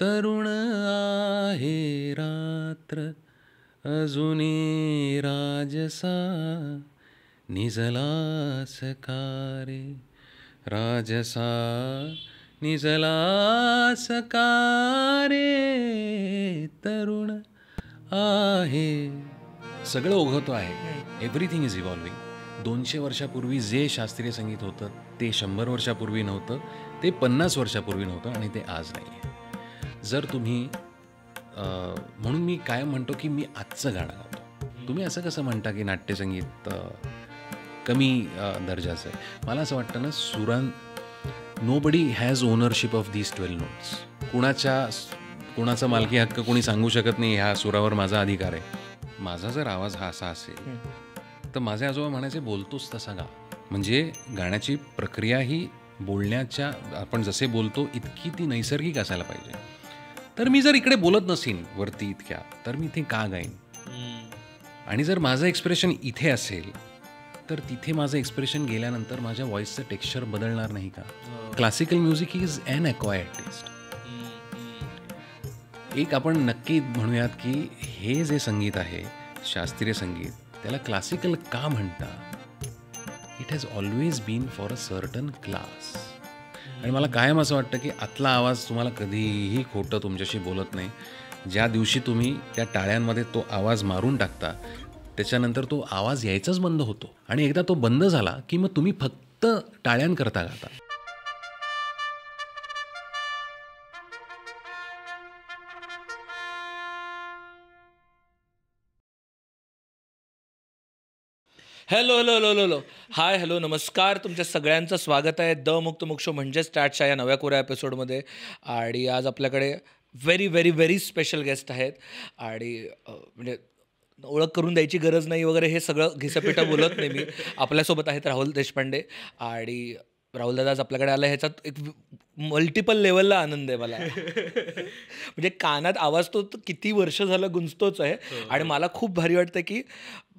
तरुण आहे रात्र अजूनी राजसा निजलास रे राजसा निजलास रे तरुण आहे सगळं ओघतो आहे एव्हरीथिंग इज इव्हॉल्विंग दोनशे वर्षापूर्वी जे शास्त्रीय संगीत होतं ते शंभर वर्षापूर्वी नव्हतं ते पन्नास वर्षापूर्वी नव्हतं आणि ते आज नाही आहे जर तुम्ही म्हणून मी काय म्हणतो की मी आजचं गाणं गातो तुम्ही असं कसं म्हणता की नाट्यसंगीत कमी दर्जाचं आहे मला असं वाटतं ना सुरां nobody has ownership of these twelve notes कुणाच्या कुणाचा मालकी हक्क कोणी सांगू शकत नाही ह्या सुरावर माझा अधिकार आहे माझा जर आवाज हा असा असेल तर माझे आजोबा म्हणायचे बोलतोच तसा गा म्हणजे गाण्याची प्रक्रिया ही बोलण्याच्या आपण जसे बोलतो इतकी ती नैसर्गिक असायला पाहिजे तर मी जर इकडे बोलत नसेन वरती इतक्या तर मी इथे का गाईन आणि जर माझं एक्सप्रेशन इथे असेल तर तिथे माझं एक्सप्रेशन गेल्यानंतर माझ्या व्हॉइसचं टेक्स्चर बदलणार नाही का classical music is an acquired taste एक आपण नक्की म्हणूयात की हे जे संगीत आहे शास्त्रीय संगीत त्याला क्लासिकल का म्हणता it has always been for a certain class आणि मला कायम असं वाटतं की आतला आवाज तुम्हाला कधीही खोटं तुमच्याशी बोलत नाही ज्या दिवशी तुम्ही त्या टाळ्यांमध्ये तो आवाज मारून टाकता त्याच्यानंतर तो आवाज यायचाच बंद होतो आणि एकदा तो बंद झाला की मग तुम्ही फक्त टाळ्यांकरता गाता hello hello hello hello hello hi hello नमस्कार तुमच्या सगळ्यांचं स्वागत आहे द मुक्त मुक्षो म्हणजे स्टार्टच्या या नव्या कोऱ्या एपिसोडमध्ये आणि आज आपल्याकडे very very very special guest आहेत आणि म्हणजे ओळख करून द्यायची गरज नाही वगैरे हे सगळं घिसापिटा बोलत नाही मी आपल्यासोबत आहेत राहुल देशपांडे आणि राहुल दादा आज आपल्याकडे आला ह्याच्यात एक मल्टिपल लेवलला आनंद आहे मला म्हणजे कानात आवाज तो किती वर्ष झालं गुंजतोच आहे हो, हो. आणि मला खूप भारी वाटतं की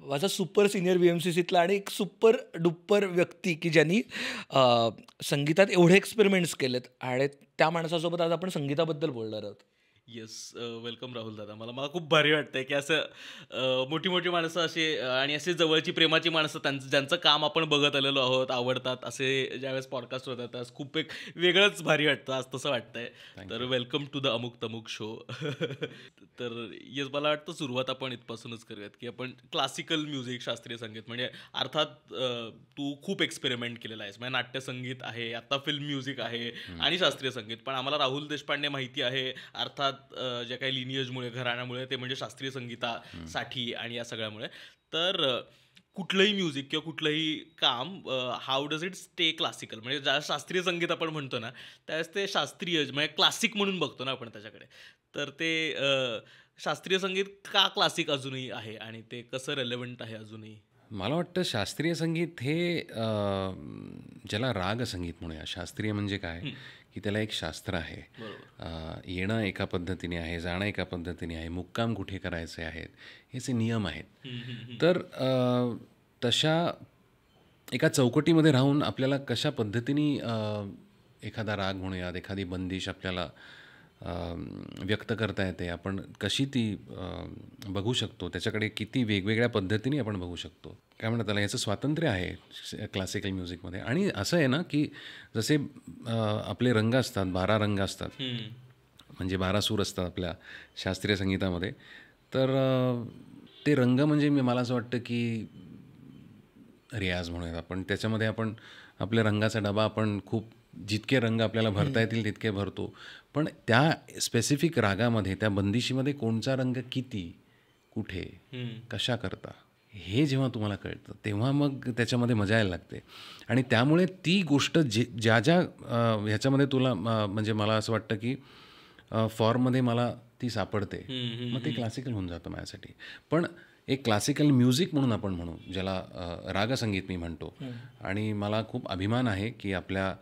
माझा super senior B M C सीतला आणि एक सुपर डुप्पर व्यक्ती की ज्यांनी संगीतात एवढे एक्सपेरिमेंट्स केलेत आणि त्या माणसासोबत आज आपण संगीताबद्दल बोलणार आहोत येस वेलकम राहुल दादा मला मला खूप भारी वाटतंय की असं मोठी मोठी माणसं असे आणि असे जवळची प्रेमाची माणसं त्यांचं ज्यांचं काम आपण बघत आलेलो आहोत आवडतात असे ज्यावेळेस पॉडकास्ट होतात आज खूप एक वेगळंच भारी वाटतं आज तसं वाटतंय तर वेलकम टू द अमुक तमुक शो तर येस मला वाटतं सुरुवात आपण इथपासूनच करूयात की आपण क्लासिकल म्युझिक शास्त्रीय संगीत म्हणजे अर्थात तू खूप एक्सपेरिमेंट केलेला आहेस म्हणजे नाट्यसंगीत आहे आत्ता फिल्म म्युझिक आहे आणि शास्त्रीय संगीत पण आम्हाला राहुल देशपांडे माहिती आहे अर्थात ज्या काही लिनियजमुळे घराण्यामुळे ते म्हणजे शास्त्रीय संगीतासाठी आणि या सगळ्यामुळे तर कुठलंही म्युझिक किंवा कुठलंही काम how does it stay classical म्हणजे ज्या शास्त्रीय संगीत आपण म्हणतो ना त्यावेळेस ते शास्त्रीय म्हणजे क्लासिक म्हणून बघतो ना आपण त्याच्याकडे तर ते शास्त्रीय संगीत का क्लासिक अजूनही आहे आणि ते कसं रेलेवंट आहे अजूनही मला वाटतं शास्त्रीय संगीत हे ज्याला राग संगीत म्हणूया शास्त्रीय म्हणजे काय की त्याला एक शास्त्र आहे येणं एका पद्धतीने आहे जाणं एका पद्धतीने आहे मुक्काम कुठे करायचे आहेत हेचे नियम आहेत तर तशा एका चौकटीमध्ये राहून आपल्याला कशा पद्धतीने एखादा राग म्हणूयात एखादी बंदिश आपल्याला व्यक्त करता येते आपण कशी ती बघू शकतो त्याच्याकडे किती वेगवेगळ्या पद्धतीने आपण बघू शकतो काय म्हणतात त्याला याचं स्वातंत्र्य आहे क्लासिकल म्युझिकमध्ये आणि असं आहे ना की जसे आपले रंग असतात बारा रंग असतात म्हणजे बारा सूर असतात आपल्या शास्त्रीय संगीतामध्ये तर ते रंग म्हणजे मी मला असं वाटतं की रियाज म्हणूयात आपण त्याच्यामध्ये आपण आपल्या रंगाचा डबा आपण खूप जितके रंग आपल्याला भरता येतील तितके भरतो पण त्या स्पेसिफिक रागामध्ये त्या बंदिशीमध्ये कोणचा रंग किती कुठे कशा करता हे जेव्हा तुम्हाला कळतं तेव्हा मग त्याच्यामध्ये मजा यायला लागते आणि त्यामुळे ती गोष्ट जे ज्या ज्या ह्याच्यामध्ये तुला म्हणजे मला असं वाटतं की फॉर्ममध्ये मला ती सापडते मग ते क्लासिकल होऊन जातं माझ्यासाठी पण एक क्लासिकल म्युझिक म्हणून आपण म्हणू ज्याला रागसंगीत मी म्हणतो आणि मला खूप अभिमान आहे की आपल्या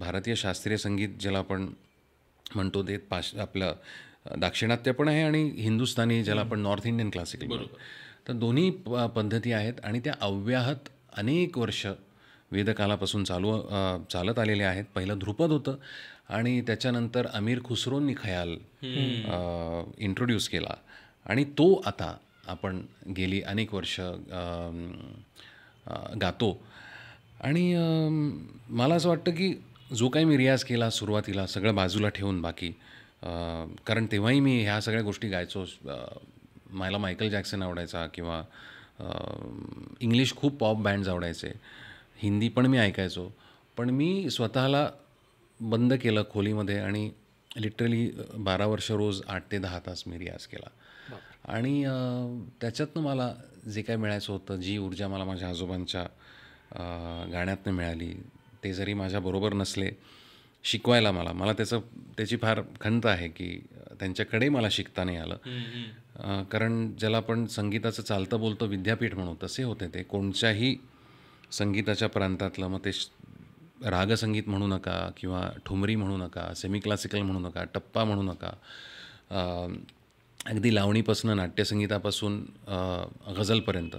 भारतीय शास्त्रीय संगीत ज्याला आपण म्हणतो ते पाश आपलं दाक्षिणात्य पण आहे आणि हिंदुस्थानी ज्याला आपण नॉर्थ इंडियन क्लासिकल बरोबर तर दोन्ही पद्धती आहेत आणि त्या अव्याहत अनेक वर्ष वेदकालापासून चालू चालत आलेल्या आहेत पहिलं ध्रुपद होतं आणि त्याच्यानंतर अमीर खुसरोंनी खयाल इंट्रोड्यूस केला आणि तो आता आपण गेली अनेक वर्ष गातो आणि मला असं वाटतं की जो काही मी रियाज केला सुरुवातीला सगळं बाजूला ठेवून बाकी कारण तेव्हाही मी ह्या सगळ्या गोष्टी गायचो मला मायकल जॅक्सन आवडायचा किंवा इंग्लिश खूप पॉप बँड्स आवडायचे हिंदी पण मी ऐकायचो पण मी स्वतःला बंद केलं खोलीमध्ये आणि लिटरली बारा वर्ष रोज आठ ते दहा तास मी रियाज केला आणि त्याच्यातनं मला जे काय मिळायचं होतं जी ऊर्जा मला माझ्या आजोबांच्या गाण्यातनं मिळाली ते जरी माझ्याबरोबर नसले शिकवायला मला मला त्याचं त्याची फार खंत आहे की त्यांच्याकडे मला शिकता नाही आलं कारण ज्याला आपण संगीताचं चालतं बोलतं विद्यापीठ म्हणू तसे होते ते कोणत्याही संगीताच्या प्रांतातलं मग ते रागसंगीत म्हणू नका किंवा ठुमरी म्हणू नका सेमी क्लासिकल म्हणू नका टप्पा म्हणू नका अगदी लावणीपासून नाट्यसंगीतापासून गझलपर्यंत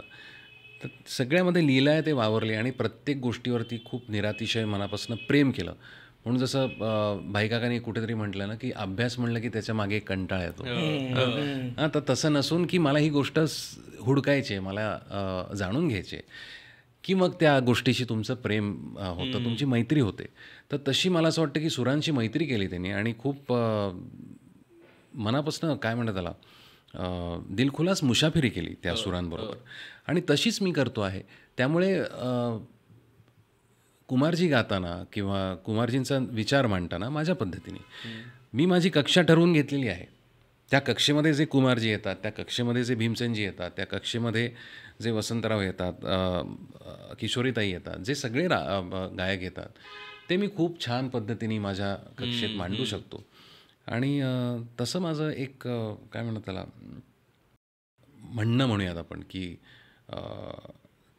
तर सगळ्यामध्ये लिहिलं आहे ते वावरले आणि प्रत्येक गोष्टीवरती खूप निरातिशय मनापासून प्रेम केलं म्हणून जसं भाईकाकांनी कुठेतरी म्हटलं ना की अभ्यास म्हणलं की त्याच्या मागे कंटाळा येतो हो, हो. हां तर तसं नसून की मला ही गोष्ट हुडकायची मला जाणून घ्यायचे की मग त्या गोष्टीशी तुमचं प्रेम होतं तुमची मैत्री होते तर तशी मला असं वाटतं की सुरांशी मैत्री केली त्यांनी आणि खूप मनापासून काय म्हणतात त्याला दिलखुलास मुशाफिरी केली त्या हो, सुरांबरोबर हो. आणि तशीच मी करतो आहे त्यामुळे कुमारजी गाताना किंवा कुमारजींचा विचार मांडताना माझ्या पद्धतीने मी माझी कक्षा ठरवून घेतलेली आहे त्या कक्षेमध्ये जे कुमारजी येतात त्या कक्षेमध्ये जे भीमसेनजी येतात त्या कक्षेमध्ये जे वसंतराव येतात किशोरीताई येतात जे सगळे रा गायक येतात ते मी खूप छान पद्धतीने माझ्या कक्षेत मांडू शकतो आणि तसं माझं एक काय म्हणत त्याला म्हणणं म्हणूयात आपण की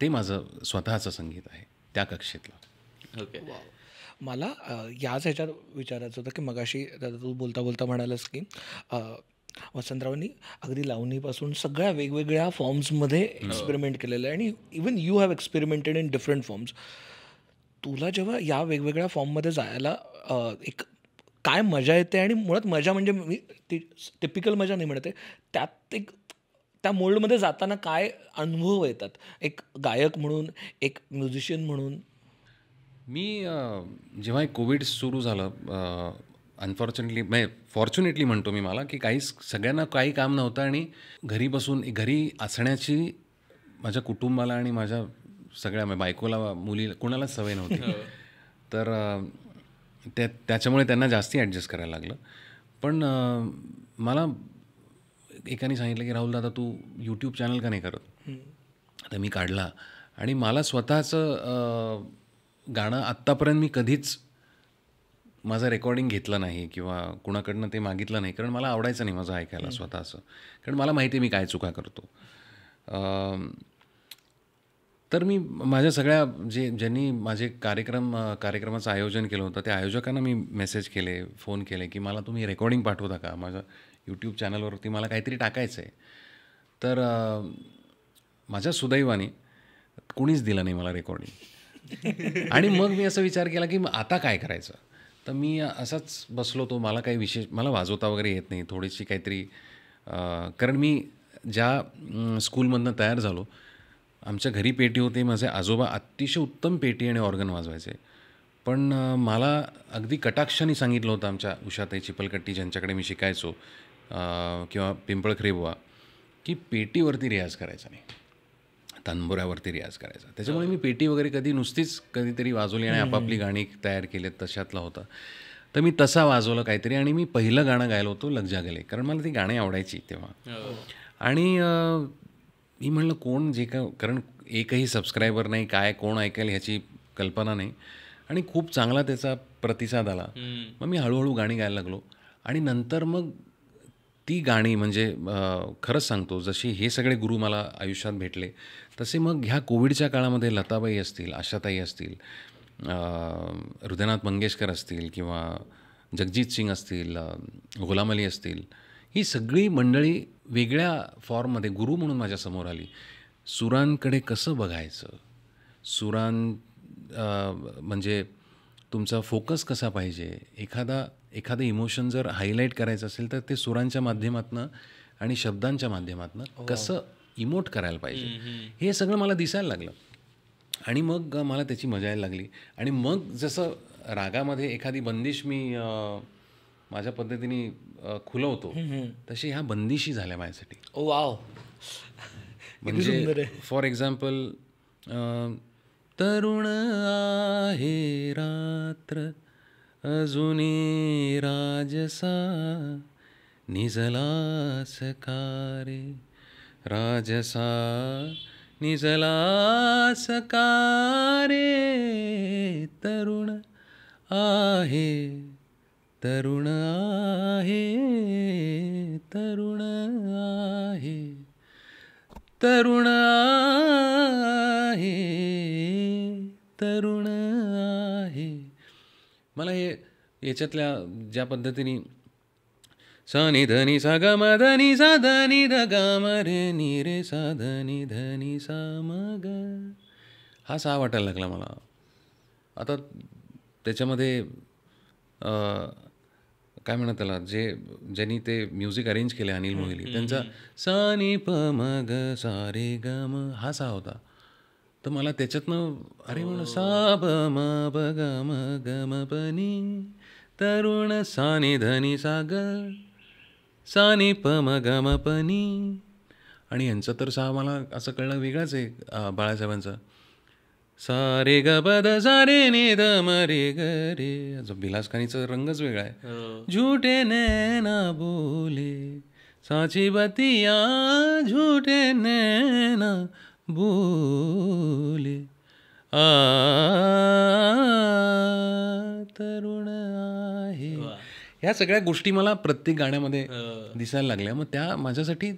ते माझं स्वतःचं संगीत आहे त्या कक्षेतलं ओके मला याच ह्याच्यात विचारायचं होतं की मगाशी तू बोलता बोलता म्हणालस की वसंतरावांनी अगदी लावणीपासून सगळ्या वेगवेगळ्या फॉर्म्समध्ये हो. एक्सपेरिमेंट केलेलं आहे आणि even you have experimented in different forms तुला जेव्हा या वेगवेगळ्या फॉर्ममध्ये जायला एक काय मजा येते आणि मुळात मजा म्हणजे मी ती टिपिकल मजा नाही म्हणते त्यात एक त्या मोल्डमध्ये जाताना काय अनुभव येतात एक गायक म्हणून एक म्युझिशियन म्हणून मी जेव्हा कोविड सुरू झालं अनफॉर्च्युनेटली म्हणजे फॉर्च्युनेटली म्हणतो मी मला की काही सगळ्यांना काही काम नव्हतं आणि घरी बसून घरी असण्याची माझ्या कुटुंबाला आणि माझ्या सगळ्या म्हणजे बायकोला मुली कोणालाच सवय नव्हती हो. तर त्या त्याच्यामुळे त्यांना जास्ती ॲडजस्ट करायला लागलं पण मला एकाने सांगितलं की राहुल दादा तू यूट्यूब चॅनल का नाही करत तर मी काढला आणि मला स्वतःचं गाणं आत्तापर्यंत मी कधीच माझं रेकॉर्डिंग घेतलं नाही किंवा कुणाकडनं ते मागितलं नाही कारण मला आवडायचं नाही माझं ऐकायला स्वतःचं कारण मला माहिती आहे मी काय चुका करतो तर मी माझ्या सगळ्या जे ज्यांनी माझे कार्यक्रम कार्यक्रमाचं आयोजन केलं होतं त्या आयोजकांना मी मेसेज केले फोन केले की मला तुम्ही रेकॉर्डिंग पाठवता का माझ्या यूट्यूब चॅनलवरती मला काहीतरी टाकायचं आहे तर माझ्या सुदैवाने कोणीच दिलं नाही मला रेकॉर्डिंग आणि मग मी असा विचार केला की आता काय करायचं तर मी असाच बसलो तो मला काही विशेष मला वाजवता वगैरे येत नाही थोडीशी काहीतरी कारण मी ज्या स्कूलमधनं तयार झालो आमच्या घरी पेटी होते माझे आजोबा अतिशय उत्तम पेटी आणि ऑर्गन वाजवायचे पण मला अगदी कटाक्षाने सांगितलं होतं आमच्या उषाताई चिपलकट्टी ज्यांच्याकडे मी शिकायचो किंवा पिंपळखरेबुवा की पेटीवरती रियाज करायचा नाही तानबोऱ्यावरती रियाज करायचा त्याच्यामुळे मी पेटी वगैरे कधी नुसतीच कधीतरी वाजवली आणि आपापली गाणी तयार केली तशातला होता तर मी तसा वाजवलं काहीतरी आणि मी पहिलं गाणं गायलो होतो लग गेले कारण मला ती गाणी आवडायची तेव्हा हो. आणि मी म्हणलं कोण जे का कारण एकही सबस्क्रायबर नाही काय कोण ऐकेल ह्याची कल्पना नाही आणि खूप चांगला त्याचा प्रतिसाद आला मग मी हळूहळू गाणी गायला लागलो आणि नंतर मग ती गाणी म्हणजे खरंच सांगतो जशी हे सगळे गुरु मला आयुष्यात भेटले तसे मग ह्या कोविडच्या काळामध्ये लताबाई असतील आशाताई असतील हृदयनाथ मंगेशकर असतील किंवा जगजित सिंग असतील गुलाम अली असतील ही सगळी मंडळी वेगळ्या फॉर्ममध्ये गुरु म्हणून माझ्यासमोर आली सुरांकडे कसं बघायचं सुरां म्हणजे तुमचा फोकस कसा पाहिजे एखादा एखादं इमोशन जर हायलाईट करायचं असेल तर ते सुरांच्या माध्यमातनं आणि शब्दांच्या माध्यमातनं हो. कसं इमोट करायला पाहिजे हे सगळं मला दिसायला लागलं आणि मग मला त्याची मजा यायला लागली आणि मग जसं रागामध्ये एखादी बंदिश मी माझ्या पद्धतीने खुलवतो तशी ह्या बंदीशी झाल्या माझ्यासाठी ओ वाव म्हणजे फॉर एक्झाम्पल तरुण आहे रात्र अजुनी राजसा निजला सकारे राजसा निजला सकारे तरुण आहे तरुण आहे तरुण आहे तरुण आहे तरुण आहे मला हे याच्यातल्या ज्या पद्धतीने स धनी सा म धनी सा धनी ध म रे नी रे सा धनी धनी सा मग हा सा वाटायला लागला मला आता त्याच्यामध्ये काय म्हणत त्याला जे ज्यांनी ते म्युझिक अरेंज केले अनिल मोहिली त्यांचा स नि प म ग सा रे ग म हा सा होता तर मला त्याच्यातनं अरे म्हणून सा ब म ब ग म ग म प नि तरुण सा नि धनी सा ग सा नि प म ग म प नि आणि यांचं तर सा मला असं कळलं वेगळंच आहे बाळासाहेबांचं सारे ग सारे ने द रे ग रे रंगच वेगळा आहे हो. झुटे ना बोले साची बतिया झुटे ना बोले तरुण आहे ह्या सगळ्या गोष्टी मला प्रत्येक गाण्यामध्ये हो. दिसायला लागल्या मग त्या माझ्यासाठी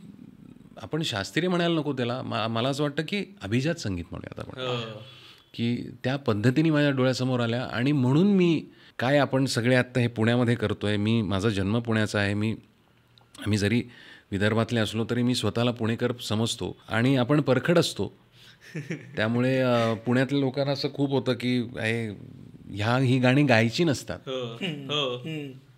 आपण शास्त्रीय म्हणायला नको त्याला मला असं वाटतं की अभिजात संगीत म्हणूयात आपण हो. की त्या पद्धतीने माझ्या डोळ्यासमोर आल्या आणि म्हणून मी काय आपण सगळे आत्ता हे पुण्यामध्ये करतो आहे मी माझा जन्म पुण्याचा आहे मी आम्ही जरी विदर्भातले असलो तरी मी स्वतःला पुणेकर समजतो आणि आपण परखड असतो त्यामुळे पुण्यातल्या लोकांना असं खूप होतं की ह्या ही गाणी गायची नसतात हो, हो.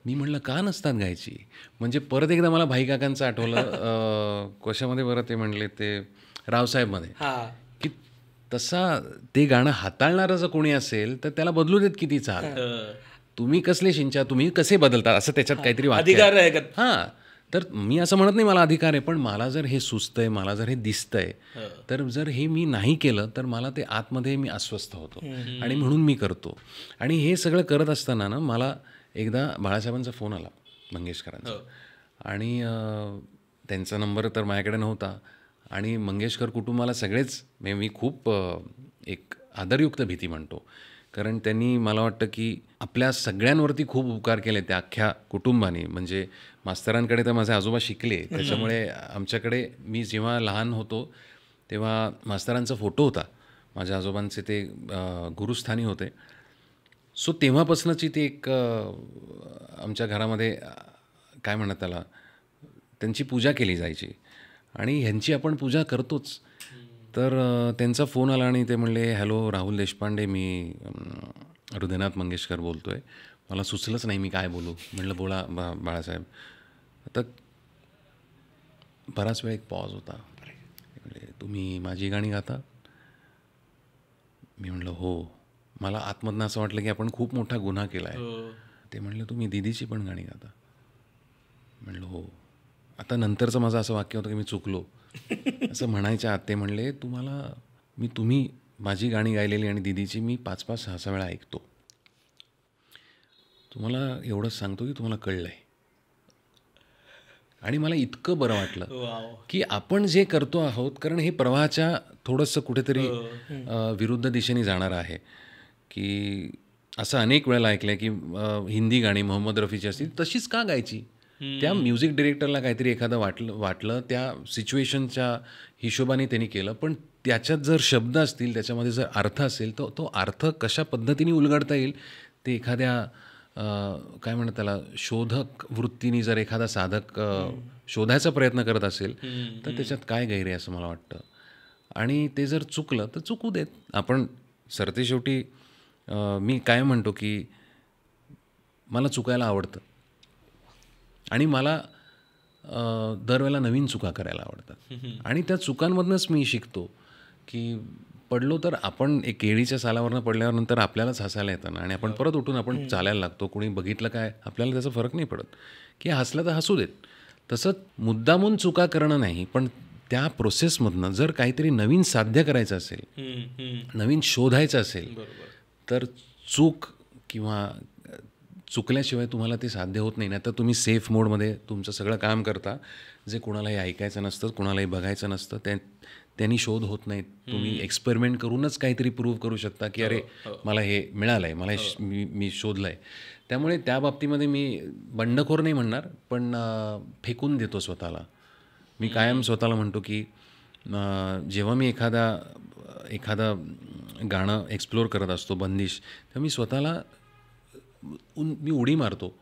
मी म्हणलं का नसतात गायची म्हणजे परत एकदा मला भाई काकांचं आठवलं कशामध्ये बरं ते म्हणले ते रावसाहेबमध्ये तसा ते गाणं हाताळणारं जर कोणी असेल तर त्याला बदलू देत किती चाल तुम्ही कसले शिंचा तुम्ही कसे बदलतात असं त्याच्यात काहीतरी अधिकार आहे का हां तर मी असं म्हणत नाही मला अधिकार आहे पण मला जर हे सुचतंय मला जर हे दिसतंय तर जर हे मी नाही केलं तर मला ते आतमध्ये मी अस्वस्थ होतो आणि म्हणून मी करतो आणि हे सगळं करत असताना ना मला एकदा बाळासाहेबांचा फोन आला मंगेशकरांचा हो. आणि त्यांचा नंबर तर माझ्याकडे नव्हता आणि मंगेशकर कुटुंबाला सगळेच मे म्हणजे मी खूप एक आदरयुक्त भीती म्हणतो कारण त्यांनी मला वाटतं की आपल्या सगळ्यांवरती खूप उपकार केले त्या अख्ख्या कुटुंबाने म्हणजे मास्तरांकडे तर माझे आजोबा शिकले त्याच्यामुळे आमच्याकडे मी जेव्हा लहान होतो तेव्हा मास्तरांचा फोटो होता माझ्या आजोबांचे ते गुरुस्थानी होते सो तेव्हापासूनची ती एक आमच्या घरामध्ये काय म्हणत त्याला त्यांची पूजा केली जायची आणि ह्यांची आपण पूजा करतोच तर त्यांचा फोन आला आणि ते म्हणले हॅलो राहुल देशपांडे मी हृदयनाथ मंगेशकर बोलतो आहे मला सुचलंच नाही मी काय बोलू म्हटलं बोला बा बाळासाहेब आता बराच वेळ एक पॉज होता तुम्ही माझी गाणी गाता मी म्हटलं हो मला आतमधनं असं वाटलं की आपण खूप मोठा गुन्हा केला आहे हो. ते म्हणलं तुम्ही दिदीची पण गाणी गाता म्हणलं हो आता नंतरचं माझं असं वाक्य होतं की मी चुकलो असं म्हणायच्या आत म्हणले तुम्हाला मी तुम्ही माझी गाणी गायलेली आणि दिदीची मी पाच पाच सहा सहा वेळा ऐकतो तुम्हाला एवढंच सांगतो की तुम्हाला कळलं आहे आणि मला इतकं बरं वाटलं की आपण जे करतो आहोत कारण हे प्रवाहाच्या थोडंसं कुठेतरी हो. विरुद्ध दिशेने जाणार आहे की असं अनेक वेळेला ऐकलं की हिंदी गाणी मोहम्मद रफीची असतील तशीच का गायची त्या म्युझिक डिरेक्टरला काहीतरी एखादं वाटलं वाटलं त्या सिच्युएशनच्या हिशोबाने त्यांनी केलं पण त्याच्यात जर शब्द असतील त्याच्यामध्ये जर अर्थ असेल तर तो अर्थ कशा पद्धतीने उलगडता येईल ते एखाद्या काय म्हणतात त्याला शोधक वृत्तीने जर एखादा साधक शोधायचा प्रयत्न करत असेल तर त्याच्यात काय गैर आहे असं मला वाटतं आणि ते जर चुकलं तर चुकू देत आपण सरतेशेवटी शेवटी मी काय म्हणतो की मला चुकायला आवडतं आणि मला दरवेळेला नवीन चुका करायला आवडतात आणि त्या चुकांमधनंच मी शिकतो की पडलो तर आपण एक केळीच्या सालावरनं पडल्यावर नंतर आपल्यालाच हसायला येतं ना आणि आपण परत उठून आपण चालायला लागतो कोणी बघितलं काय आपल्याला त्याचा फरक नाही पडत की हसलं तर हसू देत तसंच मुद्दामून चुका करणं नाही पण त्या प्रोसेसमधनं जर काहीतरी नवीन साध्य करायचं असेल नवीन शोधायचं असेल तर चूक किंवा चुकल्याशिवाय तुम्हाला ते साध्य होत नाही नाही तर तुम्ही सेफ मोडमध्ये तुमचं सगळं काम करता जे कोणालाही ऐकायचं नसतं कोणालाही बघायचं नसतं त्या त्यांनी शोध होत नाहीत तुम्ही एक्सपेरिमेंट करूनच काहीतरी प्रूव्ह करू शकता की अरे हो, हो. मला हे मिळालं आहे मला हो. मी मी शोधलं आहे त्यामुळे त्या बाबतीमध्ये मी बंडखोर नाही म्हणणार पण फेकून देतो स्वतःला मी कायम स्वतःला म्हणतो की जेव्हा मी एखादा एखादा गाणं एक्सप्लोअर करत असतो बंदिश तेव्हा मी स्वतःला मी उडी मारतो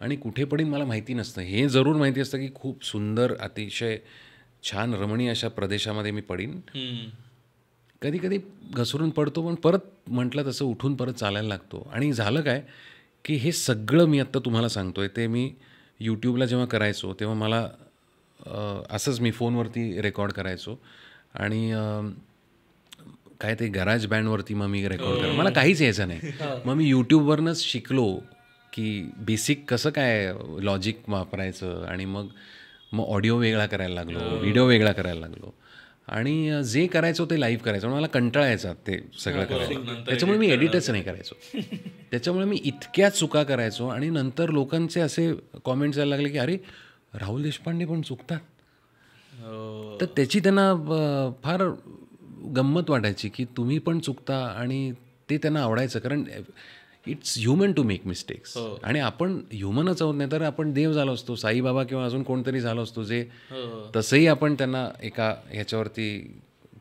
आणि कुठे पडीन मला माहिती नसतं हे जरूर माहिती असतं की खूप सुंदर अतिशय छान रमणीय अशा प्रदेशामध्ये मी पडीन कधी कधी घसरून पडतो पण परत म्हटलं तसं उठून परत चालायला लागतो आणि झालं काय की हे सगळं मी आत्ता तुम्हाला सांगतो ते मी यूट्यूबला जेव्हा करायचो तेव्हा मला असंच मी फोनवरती रेकॉर्ड करायचो आणि काय ते गराज बँडवरती मग मी रेकॉर्ड हो. कर मला काहीच यायचं नाही हो. मग मी यूट्यूबवरनंच शिकलो की बेसिक कसं काय लॉजिक वापरायचं आणि मग मग ऑडिओ वेगळा करायला लागलो व्हिडिओ हो. वेगळा करायला लागलो आणि जे करायचो ते लाईव्ह करायचं मला कंटाळायचा ते सगळं करायचं त्याच्यामुळे मी एडिटच नाही करायचो त्याच्यामुळे मी इतक्या चुका करायचो आणि नंतर लोकांचे असे कॉमेंट यायला लागले की अरे राहुल देशपांडे पण चुकतात तर त्याची त्यांना फार गंमत वाटायची की तुम्ही पण चुकता आणि ते त्यांना आवडायचं कारण it's human to make mistakes आणि आपण ह्युमनच आहोत नाही तर आपण देव झालो असतो साईबाबा किंवा अजून कोणतरी झालो असतो जे हो, हो. तसंही आपण त्यांना एका ह्याच्यावरती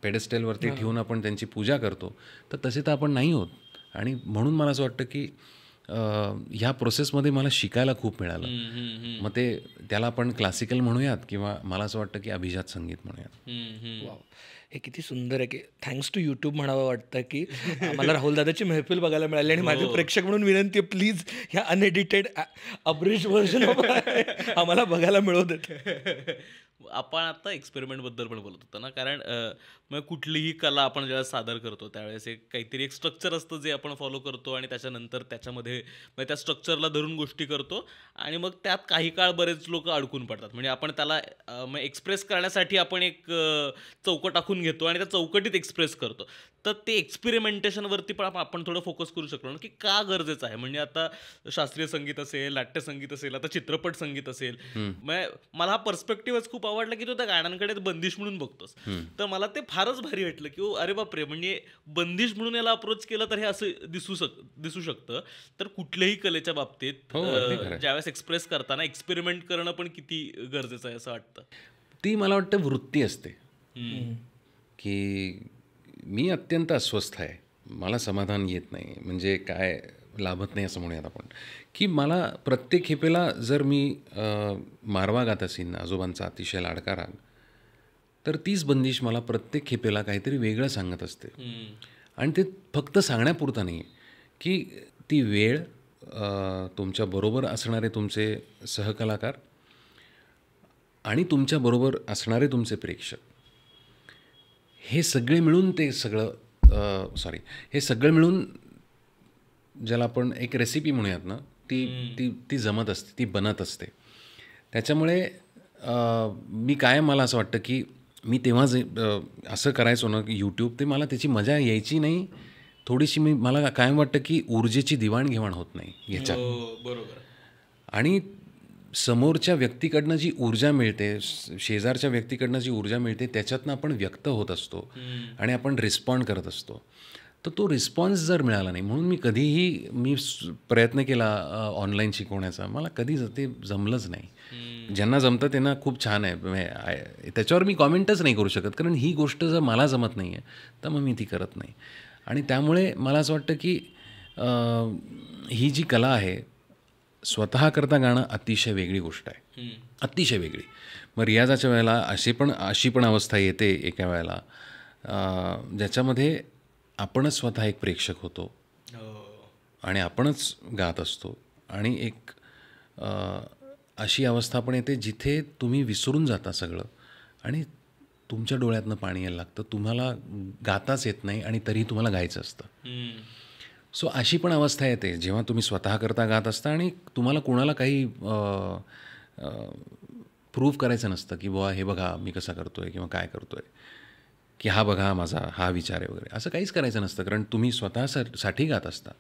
पेडेस्टेलवरती ठेवून आपण त्यांची पूजा करतो तर तसे तर आपण नाही होत आणि म्हणून मला असं वाटतं की ह्या प्रोसेसमध्ये मला शिकायला खूप मिळालं मग ते त्याला आपण क्लासिकल म्हणूयात किंवा मला असं वाटतं की अभिजात संगीत म्हणूयात हे किती सुंदर आहे की थँक्स टू यूट्यूब म्हणावं वाटतं की मला राहुलदादाची महफिल बघायला मिळाली आणि माझे हो. प्रेक्षक म्हणून विनंती आहे प्लीज ह्या अनएडिटेड अब्रिज व्हर्जन आम्हाला बघायला मिळवत आपण आता एक्सपेरिमेंटबद्दल पण बोलत होतो ना कारण मग कुठलीही कला आपण ज्यावेळेस सादर करतो त्यावेळेस एक काहीतरी एक स्ट्रक्चर असतं जे आपण फॉलो करतो आणि त्याच्यानंतर त्याच्यामध्ये मग त्या स्ट्रक्चरला धरून गोष्टी करतो आणि मग त्यात काही काळ बरेच लोक अडकून पडतात म्हणजे आपण त्याला मग एक्सप्रेस करण्यासाठी आपण एक चौकट आखून घेतो आणि त्या चौकटीत एक्सप्रेस करतो तर ते एक्सपेरिमेंटेशनवरती पण आपण थोडं फोकस करू शकलो ना की का गरजेचं आहे म्हणजे आता शास्त्रीय संगीत असेल नाट्य संगीत असेल आता चित्रपट संगीत असेल मला हा पर्स्पेक्टिव्हच खूप आवडला की तू त्या गाण्यांकडे बंदिश म्हणून बघतोस तर मला ते फारच भारी वाटलं की अरे बापरे म्हणजे बंदिश म्हणून याला अप्रोच केलं तर हे असं दिसू शक दिसू शकतं तर कुठल्याही कलेच्या बाबतीत हो, ज्यावेळेस एक्सप्रेस करताना एक्सपेरिमेंट करणं पण किती गरजेचं आहे असं वाटतं ती मला वाटतं वृत्ती असते की मी अत्यंत अस्वस्थ आहे मला समाधान येत नाही म्हणजे काय लाभत नाही असं म्हणूयात आपण की मला प्रत्येक खेपेला जर मी मारवा गात असेन आजोबांचा अतिशय लाडका राग तर तीच बंदिश मला प्रत्येक खेपेला काहीतरी वेगळं सांगत असते आणि ते फक्त सांगण्यापुरतं नाही की ती वेळ तुमच्याबरोबर असणारे तुमचे सहकलाकार आणि तुमच्याबरोबर असणारे तुमचे प्रेक्षक हे सगळे मिळून ते सगळं सॉरी हे सगळं मिळून ज्याला आपण एक रेसिपी म्हणूयात ना ती ती ती जमत असते ती बनत असते त्याच्यामुळे मी काय मला असं वाटतं की मी तेव्हा जे असं करायचो ना की यूट्यूब ते मला त्याची मजा यायची नाही थोडीशी मी मला कायम वाटतं की ऊर्जेची दिवाणघेवाण होत नाही याच्यात हो, बरोबर आणि समोरच्या व्यक्तीकडनं जी ऊर्जा मिळते शेजारच्या व्यक्तीकडनं जी ऊर्जा मिळते त्याच्यातनं आपण व्यक्त होत असतो आणि आपण रिस्पॉन्ड करत असतो तर तो रिस्पॉन्स जर मिळाला नाही म्हणून मी कधीही मी प्रयत्न केला ऑनलाईन शिकवण्याचा मला कधी ते जमलंच नाही ज्यांना जमतं त्यांना खूप छान आहे म्हणजे, त्याच्यावर मी कॉमेंटच नाही करू शकत कारण ही गोष्ट जर मला जमत नाही आहे तर मग मी ती करत नाही आणि त्यामुळे मला असं वाटतं की ही जी कला आहे स्वतःकरता गाणं अतिशय वेगळी गोष्ट आहे अतिशय वेगळी मग रियाजाच्या वेळेला अशी पण अशी पण अवस्था येते एका वेळेला ज्याच्यामध्ये आपणच स्वतः एक प्रेक्षक होतो हो. आणि आपणच गात असतो आणि एक अशी अवस्था पण येते जिथे तुम्ही विसरून जाता सगळं आणि तुमच्या डोळ्यातनं पाणी यायला लागतं तुम्हाला गाताच येत नाही आणि तरीही तुम्हाला गायचं असतं सो अशी पण अवस्था येते जेव्हा तुम्ही स्वतः करता गात असता आणि तुम्हाला कोणाला काही प्रूव्ह करायचं नसतं की बुवा हे बघा मी कसा करतो आहे किंवा काय करतो आहे की हा बघा माझा हा विचार आहे वगैरे असं काहीच करायचं नसतं कारण तुम्ही स्वतः साठी गात असता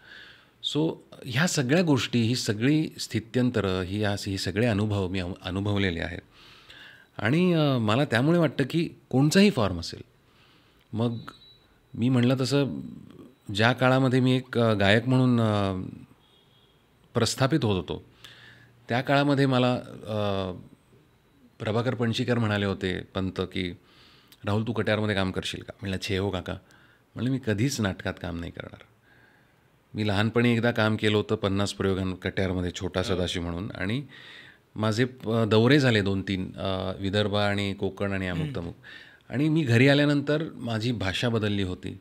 सो ह्या सगळ्या गोष्टी ही सगळी स्थित्यंतरं ही असे हे सगळे अनुभव मी अनुभवलेले आहेत आणि मला त्यामुळे वाटतं की कोणचाही फॉर्म असेल मग मी म्हणलं तसं ज्या काळामध्ये मी एक गायक म्हणून प्रस्थापित होत होतो त्या काळामध्ये मला प्रभाकर पणशीकर म्हणाले होते पंत की राहुल तू कट्यारमध्ये काम करशील का म्हणलं छे हो काका म्हणलं मी कधीच नाटकात काम नाही करणार मी लहानपणी एकदा काम केलं होतं पन्नास प्रयोगां कट्यारमध्ये छोटा सदाशी म्हणून आणि माझे दौरे झाले दोन तीन विदर्भ आणि कोकण आणि अमुक तमुक आणि मी घरी आल्यानंतर माझी भाषा बदलली होती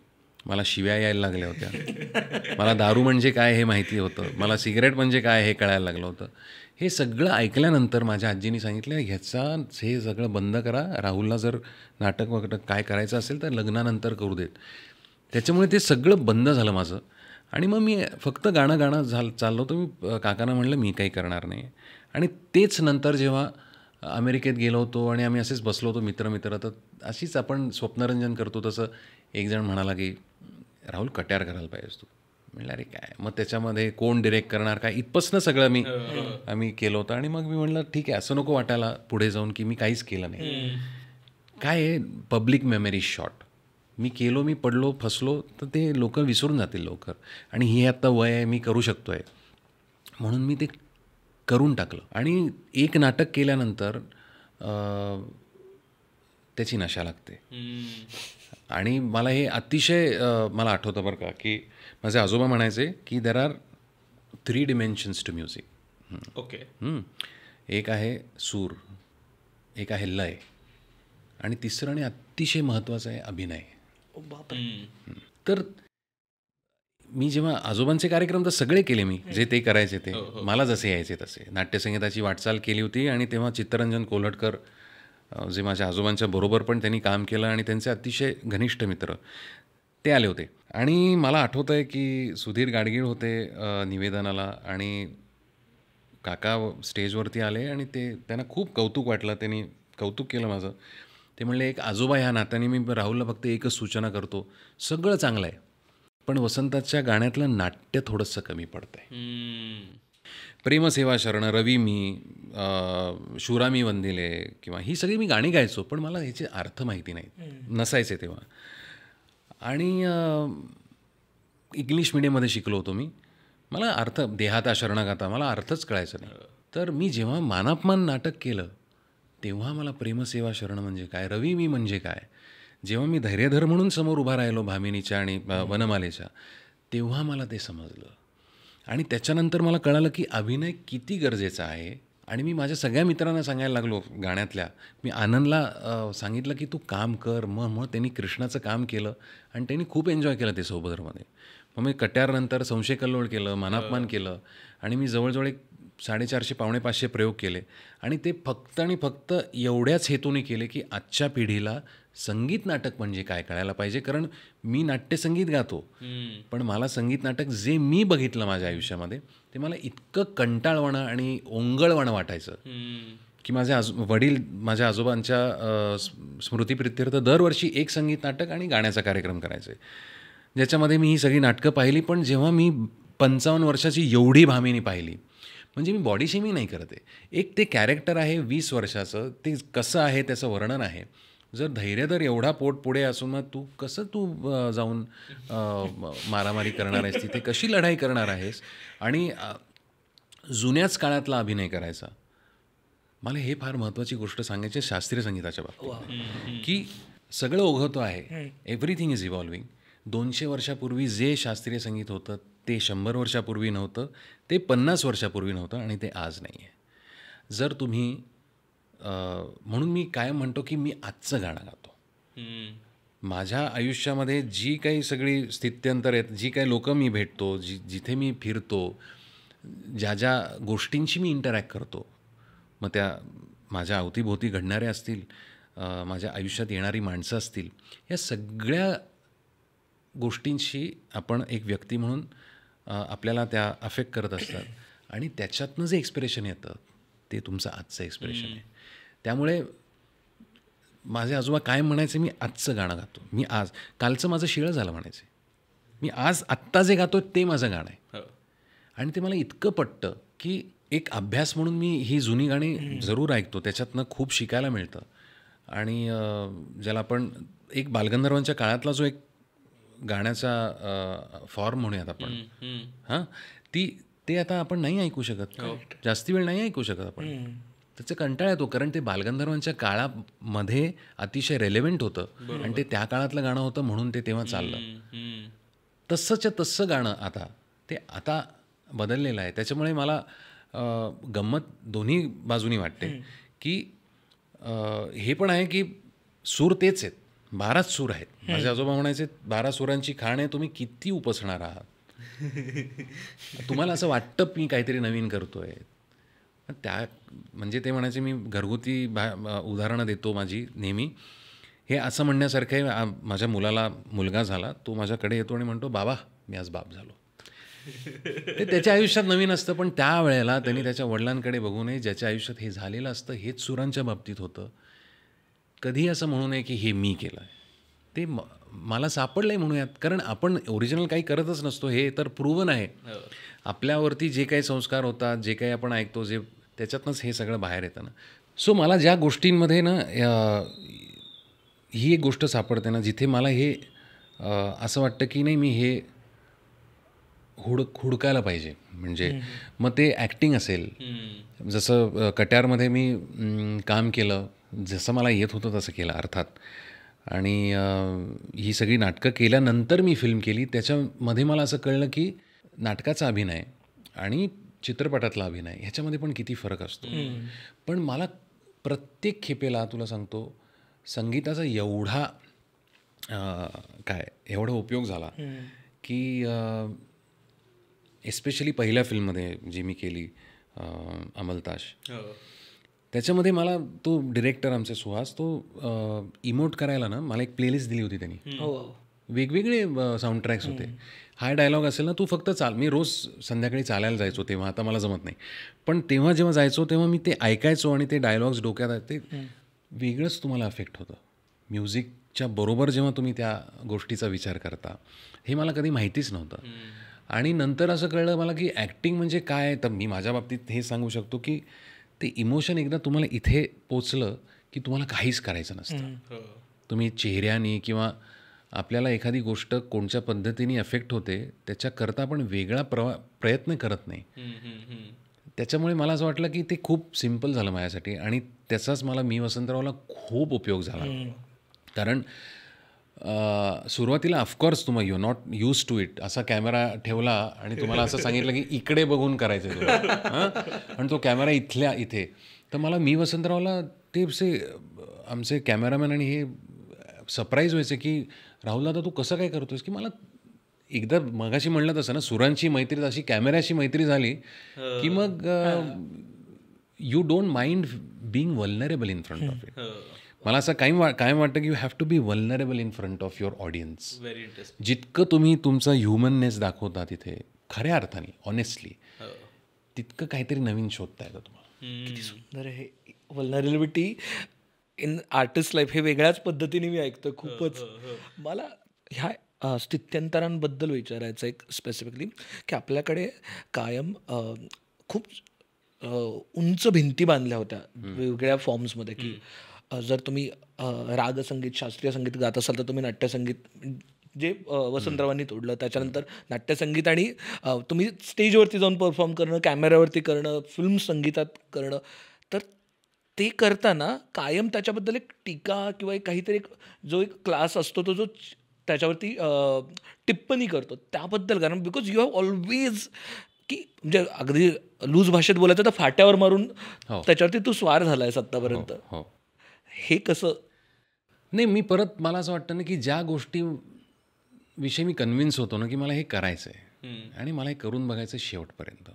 मला शिव्या यायला लागल्या होत्या मला दारू म्हणजे काय हे माहिती होतं मला सिगरेट म्हणजे काय हे कळायला लागलं होतं हे सगळं ऐकल्यानंतर माझ्या आजीने सांगितलं ह्याचा हे सगळं बंद करा राहुलला जर नाटक वगैरे काय करायचं असेल तर लग्नानंतर करू देत त्याच्यामुळे ते सगळं बंद झालं माझं आणि मग मी फक्त गाणं गाणं झाल चाललो तर मी काकांना म्हणलं मी काही करणार नाही आणि तेच नंतर जेव्हा अमेरिकेत गेलो होतो आणि आम्ही असेच बसलो होतो मित्र मित्र तर अशीच आपण स्वप्नरंजन करतो तसं एकजण म्हणाला की राहुल कट्यार करायला पाहिजे तू म्हणलं अरे काय मग त्याच्यामध्ये कोण डिरेक्ट करणार काय इथपासनं सगळं मी आम्ही केलं होतं आणि मग मी म्हटलं ठीक आहे असं नको वाटायला पुढे जाऊन की मी काहीच केलं नाही काय आहे पब्लिक मेमरी शॉर्ट मी केलो मी पडलो फसलो तर ते लोक विसरून जातील लवकर आणि ही आत्ता वय आहे मी करू शकतो आहे म्हणून मी ते करून टाकलं आणि एक नाटक केल्यानंतर त्याची नशा लागते आणि मला हे अतिशय मला आठवतं बरं का की माझे आजोबा म्हणायचे की there are three dimensions to music okay एक आहे सूर एक आहे लय आणि तिसरं आणि अतिशय महत्त्वाचं आहे अभिनय तर मी जेव्हा आजोबांचे कार्यक्रम तर सगळे केले मी जे ते करायचे ते हो, हो. मला जसे यायचे तसे नाट्यसंगीताची वाटचाल केली होती आणि तेव्हा चित्तरंजन कोल्हटकर जे माझ्या आजोबांच्या बरोबर पण त्यांनी काम केलं आणि त्यांचे अतिशय घनिष्ठ मित्र ते आले होते आणि मला आठवतं आहे की सुधीर गाडगीळ होते निवेदनाला आणि काका स्टेजवरती आले आणि ते त्यांना खूप कौतुक वाटलं त्यांनी कौतुक केलं माझं ते म्हणले एक आजोबा ह्या नात्याने मी राहुलला फक्त एकच सूचना करतो सगळं चांगलं आहे पण वसंताच्या गाण्यातलं नाट्य थोडंसं कमी पडतं आहे प्रेमसेवा शरण रवी मी शुरा वंदिले किंवा ही सगळी मी गाणी गायचो पण मला ह्याचे अर्थ माहिती नाही नसायचे तेव्हा आणि इंग्लिश मिडियममध्ये शिकलो होतो मी मला अर्थ देहाता गाता मला अर्थच कळायचा नाही तर मी जेव्हा मानापमान नाटक केलं तेव्हा मला प्रेमसेवा शरण म्हणजे काय रवी मी म्हणजे काय जेव्हा मी धैर्यधर म्हणून समोर उभा राहिलो भामिनीच्या आणि वनमालेच्या तेव्हा मला ते समजलं आणि त्याच्यानंतर मला कळालं की अभिनय किती गरजेचा आहे आणि मी माझ्या सगळ्या मित्रांना सांगायला लागलो गाण्यातल्या मी आनंदला सांगितलं की तू काम कर मग मग त्यांनी कृष्णाचं काम केलं आणि त्यांनी खूप एन्जॉय केलं ते सोबतमध्ये मग मी कट्यारनंतर संशय कल्लोळ केलं मानापमान केलं आणि मी जवळजवळ एक साडेचारशे पावणे पाचशे प्रयोग केले आणि ते फक्त आणि फक्त एवढ्याच हेतूने केले की आजच्या पिढीला संगीत नाटक म्हणजे काय कळायला पाहिजे कारण मी नाट्यसंगीत गातो पण मला संगीत नाटक जे मी बघितलं माझ्या आयुष्यामध्ये ते मला इतकं कंटाळवाणं आणि ओंगळवाणं वाटायचं की माझे आज वडील माझ्या आजोबांच्या स्मृतीप्रित्यर्थ दरवर्षी एक संगीत नाटक आणि गाण्याचा कार्यक्रम करायचे ज्याच्यामध्ये मी ही सगळी नाटकं पाहिली पण जेव्हा मी पंचावन्न वर्षाची एवढी भामीनी पाहिली म्हणजे मी बॉडी शेमिंग नाही करते एक ते कॅरेक्टर आहे वीस वर्षाचं ते कसं आहे त्याचं वर्णन आहे जर धैर्य एवढा पोट पुढे असून मग तू कसं तू जाऊन मारामारी करणार आहेस तिथे कशी लढाई करणार आहेस आणि जुन्याच काळातला अभिनय करायचा मला हे फार महत्वाची गोष्ट सांगायची शास्त्रीय संगीताच्या बाबतीत की सगळं ओघवतो आहे एव्हरीथिंग इज इव्हॉल्विंग दोनशे वर्षापूर्वी जे शास्त्रीय संगीत होतं ते शंभर वर्षापूर्वी नव्हतं ते पन्नास वर्षापूर्वी नव्हतं आणि ते आज नाही आहे जर तुम्ही म्हणून मी काय म्हणतो की मी आजचं गाणं गातो माझ्या आयुष्यामध्ये जी काही सगळी स्थित्यंतर आहेत जी काही लोकं मी भेटतो जी जिथे मी फिरतो ज्या ज्या गोष्टींशी मी इंटरॅक्ट करतो मग त्या माझ्या अवतीभोवती घडणाऱ्या असतील माझ्या आयुष्यात येणारी माणसं असतील या सगळ्या गोष्टींशी आपण एक व्यक्ती म्हणून आपल्याला त्या अफेक्ट करत असतात आणि त्याच्यातनं जे एक्सप्रेशन येतं ते तुमचं आजचं एक्सप्रेशन आहे त्यामुळे माझे आजोबा काय म्हणायचे मी आजचं गाणं गातो मी आज कालचं माझं शिळं झालं म्हणायचे मी आज आत्ता जे गातो ते माझं गाणं आहे हो. आणि ते मला इतकं पटतं की एक अभ्यास म्हणून मी ही जुनी गाणी जरूर ऐकतो त्याच्यातनं खूप शिकायला मिळतं आणि ज्याला आपण एक बालगंधर्वांच्या काळातला जो एक गाण्याचा फॉर्म म्हणूयात आपण हां ती ते आता आपण नाही ऐकू शकत जास्ती वेळ नाही ऐकू शकत आपण त्याचा कंटाळा येतो कारण ते बालगंधर्वांच्या काळामध्ये अतिशय रेलेव्हेंट होतं आणि ते त्या काळातलं गाणं होतं म्हणून ते तेव्हा चाललं तसंच्या तसं गाणं आता ते आता बदललेलं आहे त्याच्यामुळे मला गंमत दोन्ही बाजूनी वाटते की हे पण आहे की सूर तेच आहेत बाराच सूर आहेत माझे आजोबा म्हणायचे बारा सुरांची खाण आहे तुम्ही किती उपसणार आहात तुम्हाला असं वाटतं मी काहीतरी नवीन करतोय त्या म्हणजे ते म्हणायचे मी घरगुती बा उदाहरणं देतो माझी नेहमी हे असं म्हणण्यासारखं आहे माझ्या मुलाला मुलगा झाला तो माझ्याकडे येतो आणि म्हणतो बाबा मी आज बाप झालो ते त्याच्या आयुष्यात नवीन असतं पण त्या वेळेला त्यांनी त्याच्या वडिलांकडे बघू नये ज्याच्या आयुष्यात हे झालेलं असतं हेच सुरांच्या बाबतीत होतं कधी असं म्हणू नये की हे मी केलं आहे ते मला सापडलं आहे म्हणूयात कारण आपण ओरिजिनल काही करतच नसतो हे तर प्रूवन आहे हो. आपल्यावरती जे काही संस्कार होतात जे काही आपण ऐकतो जे त्याच्यातनंच हे सगळं बाहेर येतं ना सो मला ज्या गोष्टींमध्ये ना ही एक गोष्ट सापडते ना जिथे मला हे असं वाटतं की नाही मी हे हुड हुडकायला पाहिजे म्हणजे मग ते ॲक्टिंग असेल जसं कट्यारमध्ये मी काम केलं जसं मला येत होतं तसं केलं अर्थात आणि ही सगळी नाटकं केल्यानंतर मी फिल्म केली त्याच्यामध्ये मला असं कळलं की नाटकाचा अभिनय आणि चित्रपटातला अभिनय ह्याच्यामध्ये पण किती फरक असतो पण मला प्रत्येक खेपेला तुला सांगतो संगीताचा एवढा काय एवढा उपयोग झाला की एस्पेशली पहिल्या फिल्ममध्ये जी मी केली अमलताश हो. त्याच्यामध्ये मला तो डिरेक्टर आमचे सुहास तो इमोट करायला ना मला एक प्लेलिस्ट दिली होती त्यांनी हो, हो. वेगवेगळे साऊंड ट्रॅक्स होते हा डायलॉग असेल ना तू फक्त चाल मी रोज संध्याकाळी चालायला जायचो तेव्हा आता मला जमत नाही पण तेव्हा जेव्हा जायचो तेव्हा मी ते ऐकायचो आणि ते डायलॉग्स डोक्यात ते वेगळंच तुम्हाला अफेक्ट होतं म्युझिकच्या बरोबर जेव्हा तुम्ही त्या गोष्टीचा विचार करता हे मला कधी माहितीच नव्हतं आणि नंतर असं कळलं मला की ॲक्टिंग म्हणजे काय तर मी माझ्या बाबतीत हे सांगू शकतो की ते इमोशन एकदा तुम्हाला इथे पोचलं की तुम्हाला काहीच करायचं नसतं हो. तुम्ही चेहऱ्याने किंवा आपल्याला एखादी गोष्ट कोणत्या पद्धतीने अफेक्ट होते त्याच्याकरता आपण वेगळा प्रवा प्रयत्न करत नाही त्याच्यामुळे मला असं वाटलं की ते खूप सिम्पल झालं माझ्यासाठी आणि त्याचाच मला मी वसंतरावला खूप उपयोग झाला कारण सुरुवातीला ऑफकोर्स तुम्हाला you not use to it असा कॅमेरा ठेवला आणि तुम्हाला असं सांगितलं की इकडे बघून करायचं तुला आणि तो कॅमेरा इथल्या इथे तर मला मी वसंतरावला ते आमचे कॅमेरामॅन आणि हे सरप्राईज व्हायचे की राहुल दादा तू कसं काय करतोस की मला एकदा मगाशी म्हणलं तसं ना सुरांची मैत्री अशी कॅमेऱ्याशी मैत्री झाली की मग you don't mind being vulnerable in front of it मला असं काय काय वाटतं की you have to be vulnerable in front of your audience जितकं तुम्ही तुमचा ह्युमननेस दाखवता तिथे खऱ्या अर्थाने ऑनेस्टली तितकं काहीतरी नवीन शोधता येतं तुम्हाला किती सुंदर आहे वल्नरेबिलिटी इन आर्टिस्ट लाईफ हे वेगळ्याच पद्धतीने मी ऐकतो खूपच मला ह्या स्थित्यंतरांबद्दल विचारायचं एक स्पेसिफिकली की आपल्याकडे कायम खूप उंच भिंती बांधल्या होत्या वेगळ्या फॉर्म्समध्ये की जर तुम्ही राग संगीत शास्त्रीय संगीत गात असाल तर तुम्ही नाट्यसंगीत जे वसंतरावांनी तोडलं त्याच्यानंतर नाट्यसंगीत आणि तुम्ही स्टेजवरती जाऊन परफॉर्म करणं कॅमेऱ्यावरती करणं फिल्म संगीतात करणं तर ते करताना कायम त्याच्याबद्दल एक टीका किंवा एक काहीतरी एक जो एक क्लास असतो तो जो त्याच्यावरती टिप्पणी करतो त्याबद्दल कारण बिकॉज यू हॅव ऑलवेज की म्हणजे अगदी लूज भाषेत बोलायचं तर फाट्यावर मारून हो. त्याच्यावरती तू स्वार झाला सत्तापर्यंत हो, हो हे कसं नाही मी परत मला असं वाटतं ना की ज्या गोष्टी विषयी मी कन्व्हिन्स होतो ना की मला हे करायचं आहे आणि मला हे करून बघायचं शेवटपर्यंत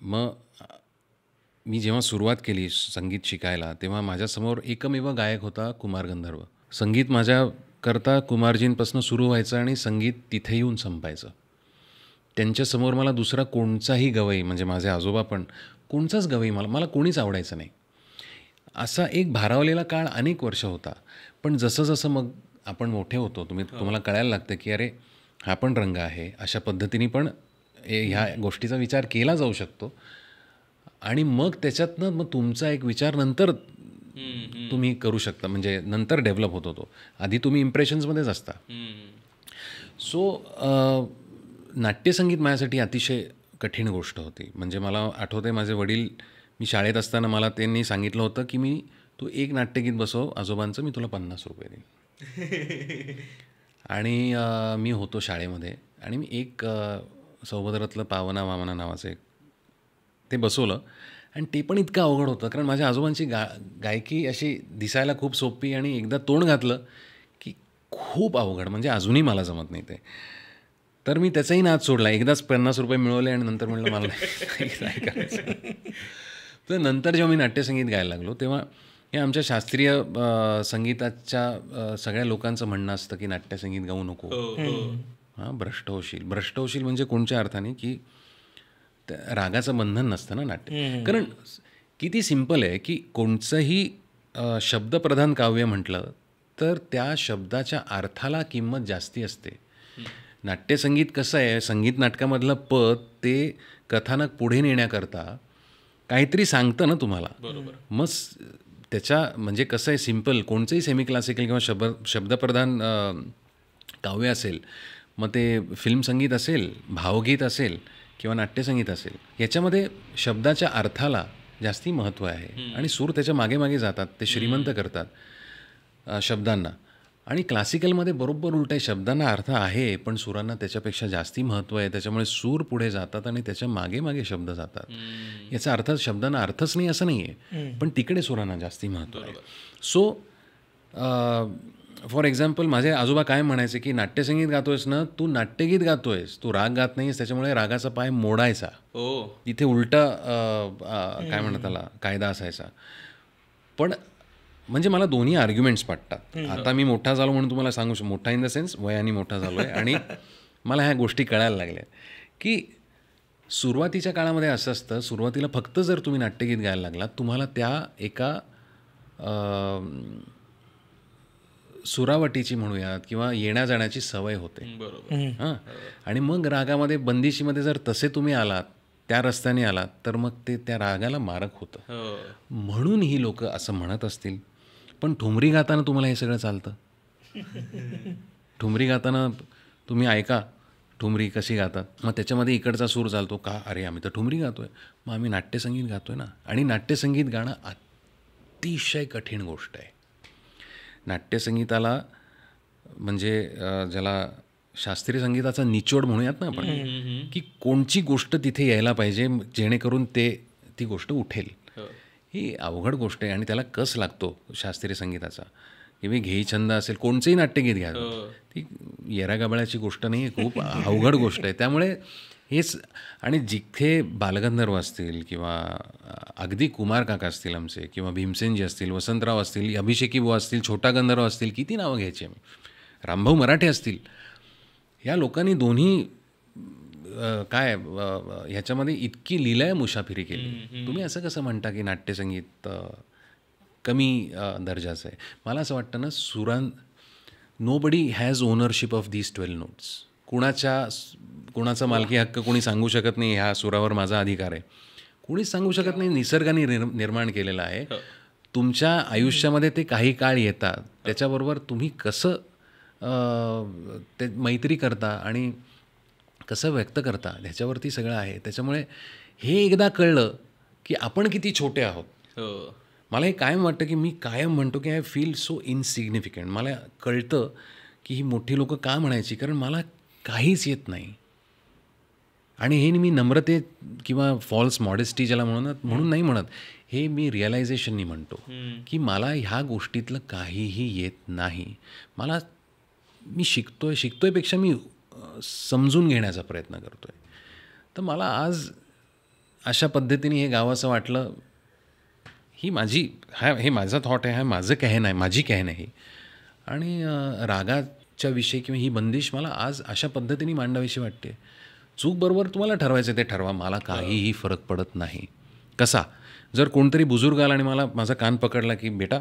मग मी जेव्हा सुरुवात केली संगीत शिकायला तेव्हा माझ्यासमोर एकमेव गायक होता कुमार गंधर्व संगीत माझ्याकरता कुमारजींपासून सुरू व्हायचं आणि संगीत तिथे येऊन संपायचं त्यांच्यासमोर मला दुसरा कोणचाही गवई म्हणजे माझे आजोबा पण कोणचाच गवई मला मला कोणीच आवडायचं नाही असा एक भारावलेला काळ अनेक वर्ष होता पण जसं जसं मग आपण मोठे होतो तुम्ही हो. तुम्हाला कळायला लागतं की अरे हा पण रंग आहे अशा पद्धतीने पण ह्या गोष्टीचा विचार केला जाऊ शकतो आणि मग त्याच्यातनं मग तुमचा एक विचार नंतर तुम्ही करू शकता म्हणजे नंतर डेव्हलप होत होतो आधी तुम्ही इम्प्रेशन्समध्येच असता सो नाट्यसंगीत माझ्यासाठी अतिशय कठीण गोष्ट होती म्हणजे मला आठवते माझे वडील मी शाळेत असताना मला त्यांनी सांगितलं होतं की मी तू एक नाट्यगीत बसव आजोबांचं मी तुला पन्नास रुपये देईन आणि मी होतो शाळेमध्ये आणि मी एक सौभद्रातलं पावना वामना नावाचं एक ते बसवलं आणि ते पण इतकं अवघड होतं कारण माझ्या आजोबांची गा गायकी अशी दिसायला खूप सोपी आणि एकदा तोंड घातलं की खूप अवघड म्हणजे अजूनही मला जमत नाही ते तर मी त्याचाही नाच सोडला एकदाच पन्नास रुपये मिळवले आणि नंतर म्हटलं मला काय तर नंतर जेव्हा मी नाट्यसंगीत गायला लागलो तेव्हा हे आमच्या शास्त्रीय संगीताच्या सगळ्या लोकांचं म्हणणं असतं की नाट्यसंगीत गाऊ नको हो, हो. हां भ्रष्ट होशील भ्रष्ट होशील म्हणजे कोणत्या अर्थाने की रागाचं बंधन नसतं ना नाट्य कारण किती सिंपल आहे की कोणचंही शब्दप्रधान काव्य म्हटलं तर त्या शब्दाच्या अर्थाला किंमत जास्ती असते नाट्यसंगीत कसं आहे संगीत नाटकामधलं पद ते कथानक पुढे नेण्याकरता काहीतरी सांगतं ना तुम्हाला बरोबर मग त्याच्या म्हणजे कसं आहे सिम्पल कोणचंही सेमी क्लासिकल किंवा शब्द शब्दप्रधान काव्य असेल मग ते फिल्म संगीत असेल भावगीत असेल किंवा नाट्यसंगीत असेल याच्यामध्ये शब्दाच्या अर्थाला जास्ती महत्त्व आहे आणि सूर त्याच्या मागे मागे जातात ते श्रीमंत करतात शब्दांना आणि क्लासिकलमध्ये बरोबर उलट आहे शब्दांना अर्थ आहे पण सुरांना त्याच्यापेक्षा जास्ती महत्त्व आहे त्याच्यामुळे सूर पुढे जातात आणि त्याच्या मागे मागे शब्द जातात याचा अर्थ शब्दांना अर्थच नाही असं नाही आहे पण तिकडे सुरांना जास्ती महत्त्व आहे सो फॉर एक्झाम्पल माझे आजोबा काय म्हणायचे की नाट्यसंगीत गातोयस ना तू नाट्यगीत गातोयस तू राग गात नाहीस त्याच्यामुळे रागाचा पाय मोडायचा हो तिथे उलटा काय म्हणत आला कायदा असायचा पण म्हणजे मला दोन्ही आर्ग्युमेंट्स पाठतात आता मी मोठा झालो म्हणून तुम्हाला सांगू शकतो मोठा इन द सेन्स वयाने मोठा झालो आहे आणि मला ह्या गोष्टी कळायला लागल्या की सुरुवातीच्या काळामध्ये असं असतं सुरुवातीला फक्त जर तुम्ही नाट्यगीत गायला लागलात तुम्हाला त्या एका सुरावटीची म्हणूयात किंवा येण्या जाण्याची सवय होते बरोबर हां आणि मग रागामध्ये बंदिशीमध्ये जर तसे तुम्ही आलात त्या रस्त्याने आलात तर मग ते त्या रागाला मारक होतं हो. म्हणून ही लोक असं म्हणत असतील पण ठुमरी गाताना तुम्हाला हे सगळं चालतं ठुमरी गाताना तुम्ही ऐका ठुमरी कशी गातात मग त्याच्यामध्ये इकडचा सूर चालतो का अरे आम्ही तर ठुमरी गातोय मग आम्ही नाट्यसंगीत गातोय ना आणि नाट्यसंगीत गाणं अतिशय कठीण गोष्ट आहे नाट्यसंगीताला म्हणजे ज्याला शास्त्रीय संगीताचा निचोड म्हणूयात ना आपण की कोणची गोष्ट तिथे यायला पाहिजे जेणेकरून ते ती गोष्ट उठेल हो. ही अवघड गोष्ट आहे आणि त्याला कस लागतो शास्त्रीय संगीताचा मी घेई छंद असेल कोणचंही नाट्यगीत घ्या हो. ती येरागाबळाची गोष्ट नाही खूप अवघड गोष्ट आहे त्यामुळे हेच आणि जिथे बालगंधर्व असतील किंवा अगदी कुमार काका असतील आमचे किंवा भीमसेनजी असतील वसंतराव असतील अभिषेकी बुवा असतील छोटा गंधर्व असतील किती नावं घ्यायची आम्ही रामभाऊ मराठे असतील या लोकांनी दोन्ही काय ह्याच्यामध्ये इतकी लिलाय मुसाफिरी केली तुम्ही असं कसं म्हणता की नाट्यसंगीत कमी दर्जाचं आहे मला असं वाटतं ना सुरां nobody has ownership of these twelve notes कुणाच्या कुणाचा मालकी हक्क कोणी सांगू शकत नाही ह्या सुरावर माझा अधिकार आहे कोणीच सांगू शकत नाही निसर्गाने निर्माण केलेला आहे हो. तुमच्या आयुष्यामध्ये ते काही काळ येतात त्याच्याबरोबर तुम्ही कसं ते मैत्री करता आणि कसं व्यक्त करता ह्याच्यावरती सगळं आहे त्याच्यामुळे हे एकदा कळलं की आपण किती छोटे आहोत हो. मला हे कायम वाटतं की मी कायम म्हणतो की आय फील सो इनसिग्निफिकंट मला कळतं की ही मोठी लोकं का म्हणायची कारण मला काहीच येत नाही आणि हे मी नम्रते किंवा फॉल्स मॉडेस्टी ज्याला म्हणून म्हणून नाही म्हणत हे मी रिअलायझेशननी म्हणतो की मला ह्या गोष्टीतलं काहीही येत नाही मला मी शिकतोय शिकतोयपेक्षा मी समजून घेण्याचा प्रयत्न करतोय तर मला आज अशा पद्धतीने हे गावाचं वाटलं ही माझी हा हे माझा थॉट आहे हा माझं कहन आहे माझी कहन आहे आणि रागात विषयी किंवा ही बंदिश मला आज अशा पद्धतीने मांडावीशी वाटते चूक बरोबर तुम्हाला ठरवायचं ते ठरवा मला काहीही फरक पडत नाही कसा जर कोणतरी बुजुर्ग आला आणि मला माझा कान पकडला की बेटा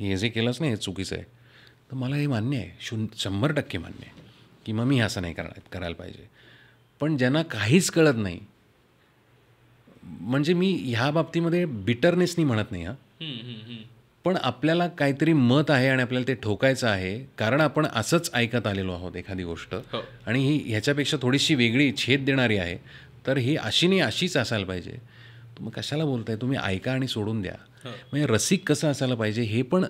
हे जे केलंच नाही हे चुकीचं आहे तर मला हे मान्य आहे शून शंभर टक्के मान्य आहे की मग मी असं नाही करणार करायला पाहिजे पण ज्यांना काहीच कळत नाही म्हणजे मी ह्या बाबतीमध्ये बिटरनेसनी म्हणत नाही हां पण आपल्याला काहीतरी मत आहे आणि आपल्याला ते ठोकायचं आहे कारण आपण असंच ऐकत आलेलो आहोत एखादी गोष्ट हो. आणि ही ह्याच्यापेक्षा थोडीशी वेगळी छेद देणारी आहे तर ही अशी नाही अशीच असायला पाहिजे मग कशाला बोलताय तुम्ही ऐका आणि सोडून द्या हो. म्हणजे रसिक कसं असायला पाहिजे हे पण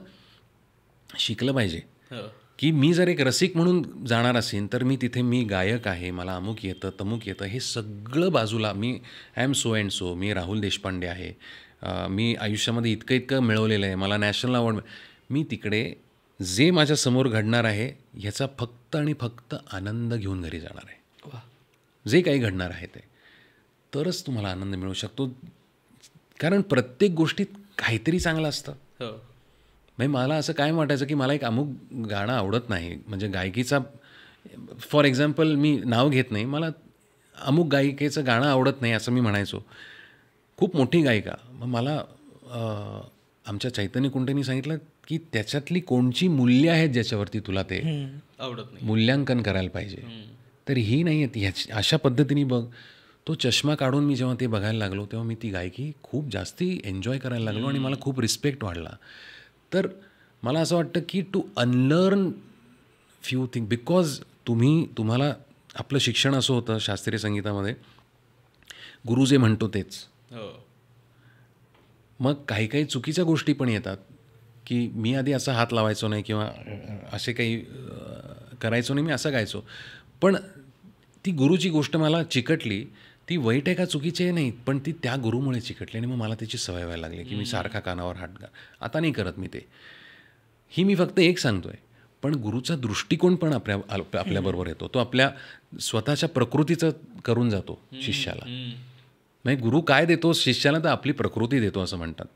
शिकलं पाहिजे हो. की मी जर एक रसिक म्हणून जाणार असेन तर मी तिथे मी गायक आहे मला अमुक येतं तमुक येतं हे सगळं बाजूला मी I am so and so मी राहुल देशपांडे आहे मी आयुष्यामध्ये इतकं इतकं मिळवलेलं आहे मला नॅशनल अवॉर्ड मी तिकडे जे माझ्यासमोर घडणार आहे ह्याचा फक्त आणि फक्त आनंद घेऊन घरी जाणार आहे जे काही घडणार आहे ते तरच तुम्हाला आनंद मिळू शकतो कारण प्रत्येक गोष्टीत काहीतरी चांगलं असतं हो. म्हणजे मला असं काय वाटायचं की मला एक अमुक गाणं आवडत नाही म्हणजे गायकीचा फॉर एक्झाम्पल मी नाव घेत नाही मला अमुक गायिकेचं गाणं आवडत नाही असं मी म्हणायचो खूप मोठी गायिका मग मला आमच्या चैतन्य कुंटेनी सांगितलं की त्याच्यातली कोणची मूल्य आहेत ज्याच्यावरती तुला ते आवडत नाही मूल्यांकन करायला पाहिजे तर ही नाही आहेत ह्याची अशा पद्धतीने बघ तो चष्मा काढून मी जेव्हा ते बघायला लागलो तेव्हा मी ती गायकी खूप जास्ती एन्जॉय करायला लागलो आणि मला खूप रिस्पेक्ट वाढला तर मला असं वाटतं की to unlearn few thing because तुम्ही तुम्हाला आपलं शिक्षण असं होतं शास्त्रीय संगीतामध्ये गुरु जे म्हणतो तेच हो. मग काही काही चुकीच्या गोष्टी पण येतात की मी आधी असा हात लावायचो नाही किंवा असे काही करायचो नाही मी असं गायचो पण ती गुरुची गोष्ट मला चिकटली ती वाईट आहे का चुकीची आहे नाही पण ती त्या गुरुमुळे चिकटली आणि मग मला त्याची सवय व्हायला लागली की मी सारखा कानावर हात गा आता नाही करत मी ते ही मी फक्त एक सांगतोय पण गुरुचा दृष्टिकोन पण आपल्या आपल्याबरोबर येतो तो आपल्या स्वतःच्या प्रकृतीचं करून जातो शिष्याला नाही गुरु काय देतो शिष्याला तर आपली प्रकृती देतो असं म्हणतात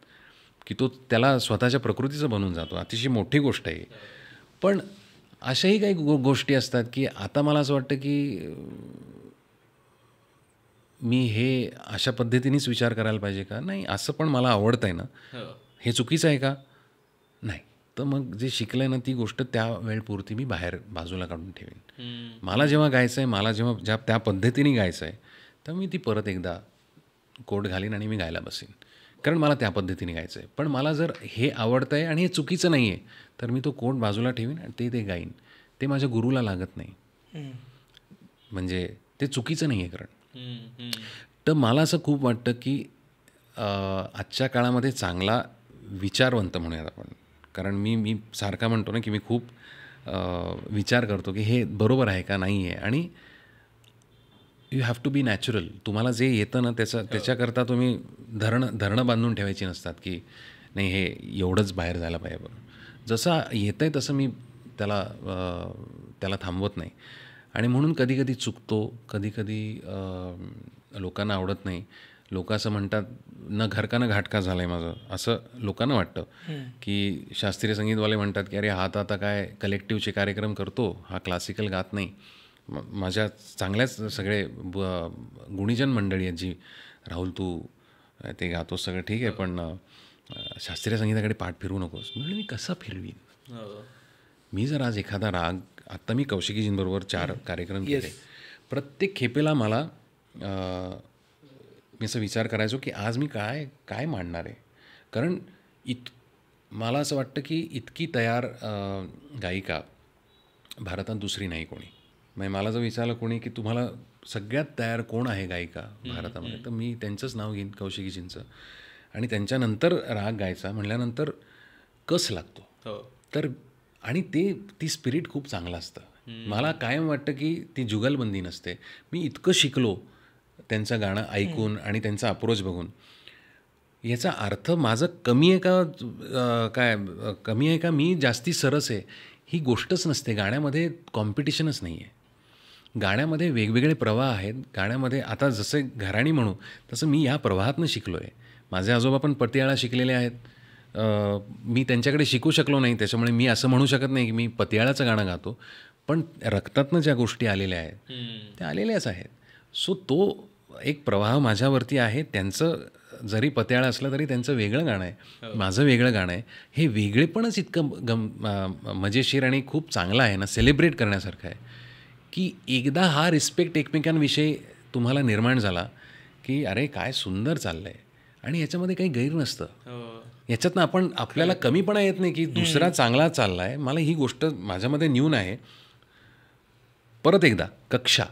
की तो त्याला स्वतःच्या प्रकृतीचं बनून जातो अतिशय मोठी गोष्ट आहे पण अशाही काही गो गोष्टी असतात की आता मला असं वाटतं की मी हे अशा पद्धतीनेच विचार करायला पाहिजे का नाही असं पण मला आवडतंय ना हो. हे चुकीचं आहे का नाही तर मग जे शिकलं ना ती गोष्ट त्या वेळपुरती मी बाहेर बाजूला काढून ठेवेन मला जेव्हा गायचं आहे मला जेव्हा ज्या त्या पद्धतीने गायचं आहे तर मी ती परत एकदा कोट घालीन आणि मी गायला बसीन कारण मला त्या पद्धतीने गायचं आहे पण मला जर हे आवडतं आहे आणि हे चुकीचं नाही आहे तर मी तो कोट बाजूला ठेवीन आणि ते ते गाईन ते माझ्या गुरुला लागत नाही म्हणजे ते चुकीचं नाही आहे कारण तर मला असं खूप वाटतं की आजच्या काळामध्ये चांगला विचारवंत म्हणूयात आपण कारण मी मी सारखा म्हणतो ना की मी खूप विचार करतो की हे बरोबर आहे का नाही आहे आणि you have to be natural तुम्हाला जे येतं ना त्याचा हो. त्याच्याकरता तुम्ही धरणं धरणं बांधून ठेवायची नसतात की नाही हे एवढंच बाहेर झालं पाहिजे बरं जसं येतं आहे तसं मी त्याला त्याला थांबवत नाही आणि म्हणून कधी कधी चुकतो कधी कधी लोकांना आवडत नाही लोक असं म्हणतात न घरका घाटका झाला आहे माझं असं लोकांना वाटतं की शास्त्रीय संगीतवाले म्हणतात की अरे हा आता काय कलेक्टिवचे कार्यक्रम करतो हा क्लासिकल गात नाही म माझ्या चांगल्याच सगळे ब गुणीजन मंडळी आहेत जी राहुल तू ते गातोस सगळं ठीक आहे पण शास्त्रीय संगीताकडे पाठ फिरवू नकोस म्हणजे मी कसा फिरवीन हो. मी जर आज एखादा राग आत्ता मी कौशिकीजींबरोबर चार कार्यक्रम केले प्रत्येक खेपेला मला मी असं विचार करायचो की आज मी काय काय मांडणार आहे कारण इत मला असं वाटतं की इतकी तयार गायिका भारतात दुसरी नाही कोणी म्हणजे मला जर विचारलं कोणी की तुम्हाला सगळ्यात तयार कोण आहे गायिका भारतामध्ये तर मी त्यांचंच नाव घेईन कौशिकीजींचं आणि त्यांच्यानंतर राग गायचा म्हटल्यानंतर कस लागतो हो. तर आणि ते ती स्पिरिट खूप चांगलं असतं मला कायम वाटतं की ती जुगलबंदी नसते मी इतकं शिकलो त्यांचं गाणं ऐकून आणि त्यांचा अप्रोच बघून याचा अर्थ माझं कमी आहे का काय कमी आहे का मी जास्ती सरस आहे ही गोष्टच नसते गाण्यामध्ये कॉम्पिटिशनच नाही आहे गाण्यामध्ये वेगवेगळे प्रवाह आहेत गाण्यामध्ये आता जसे घराणी म्हणू तसं मी या प्रवाहातनं शिकलो आहे माझे आजोबा पण पतियाळा शिकलेले आहेत मी त्यांच्याकडे शिकू शकलो नाही त्याच्यामुळे मी असं म्हणू शकत नाही की मी पतियाळाचं गाणं गातो पण रक्तातनं ज्या गोष्टी आलेल्या आहेत त्या आलेल्याच आहेत सो तो एक प्रवाह माझ्यावरती आहे त्यांचं जरी पत्याळा असलं तरी त्यांचं वेगळं गाणं आहे हो. माझं वेगळं गाणं आहे हे वेगळेपणच इतकं गम मजेशीर आणि खूप चांगलं आहे ना सेलिब्रेट करण्यासारखं आहे की एकदा हा रिस्पेक्ट एकमेकांविषयी तुम्हाला निर्माण झाला की अरे काय सुंदर चाललं आहे आणि याच्यामध्ये काही गैर नसतं हो. याच्यातनं आपण आपल्याला कमीपणा येत नाही की दुसरा चांगला चालला आहे मला ही गोष्ट माझ्यामध्ये न्यून आहे परत एकदा कक्षा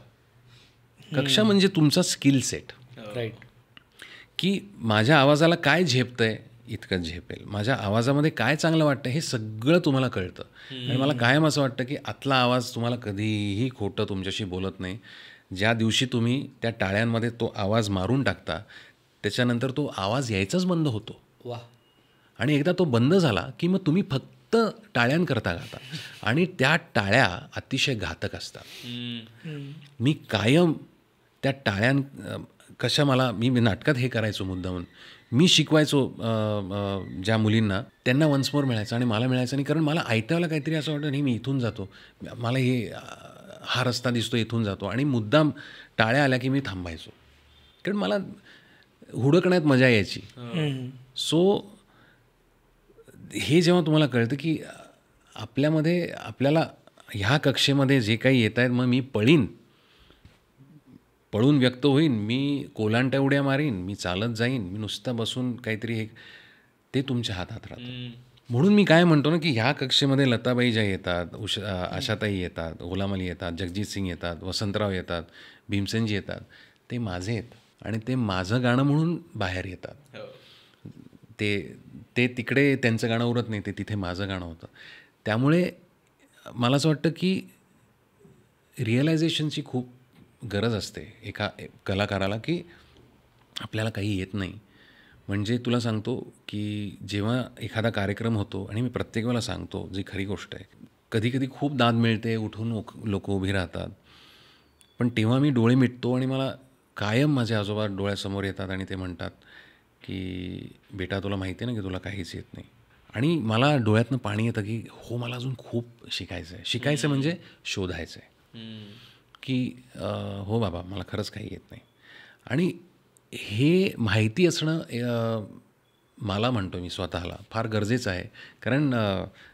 कक्षा म्हणजे तुमचा स्किल सेट राईट की माझ्या आवाजाला काय झेपतं आहे इतकं झेपेल माझ्या आवाजामध्ये काय चांगलं वाटतं हे सगळं तुम्हाला कळतं आणि मला कायम असं वाटतं की आतला आवाज तुम्हाला कधीही खोटं तुमच्याशी बोलत नाही ज्या दिवशी तुम्ही त्या टाळ्यांमध्ये तो आवाज मारून टाकता त्याच्यानंतर तो आवाज यायचाच बंद होतो वा आणि एकदा तो बंद झाला की मग तुम्ही फक्त टाळ्यांकरता गाता आणि त्या टाळ्या अतिशय घातक असतात मी कायम त्या टाळ्यां कशा मला मी नाटकात हे करायचो मुद्दा म्हणून मी शिकवायचो ज्या मुलींना त्यांना वन्स मोर मिळायचं आणि मला मिळायचं नाही कारण मला ऐकायला काहीतरी असं वाटतं नाही मी इथून जातो मला हे हा रस्ता दिसतो इथून जातो आणि मुद्दाम टाळ्या आल्या की मी थांबायचो कारण मला हुडकण्यात मजा यायची सो हे जेव्हा तुम्हाला कळतं की आपल्यामध्ये आपल्याला ह्या कक्षेमध्ये जे काही येत आहेत मग मी पळीन पळून व्यक्त होईन मी कोलांट्या उड्या मारीन मी चालत जाईन मी नुसतं बसून काहीतरी हे ते तुमच्या हातात राहतं म्हणून मी काय म्हणतो ना की ह्या कक्षेमध्ये लताबाई ज्या येतात उशा आशाताई येतात अली येतात जगजित सिंग येतात वसंतराव येतात भीमसेनजी येतात ते माझे आहेत आणि ते माझं गाणं म्हणून बाहेर येतात हो. ते ते तिकडे त्यांचं गाणं उरत नाही ते तिथे माझं गाणं होतं त्यामुळे मला असं वाटतं की रिअलायझेशनची खूप गरज असते एका कलाकाराला की आपल्याला काही येत नाही म्हणजे तुला सांगतो की जेव्हा एखादा कार्यक्रम होतो आणि मी प्रत्येक वेळेला सांगतो जी खरी गोष्ट आहे कधी कधी खूप दाद मिळते उठून लोक उभी राहतात पण तेव्हा मी डोळे मिटतो आणि मला कायम माझे आजोबा डोळ्यासमोर येतात आणि ते म्हणतात की बेटा तुला माहिती आहे ना की तुला काहीच येत नाही आणि मला डोळ्यातनं पाणी येतं की हो मला अजून खूप शिकायचं आहे शिकायचं म्हणजे शोधायचं आहे की हो बाबा मला खरंच काही येत नाही आणि हे माहिती असणं मला म्हणतो मी स्वतःला फार गरजेचं आहे कारण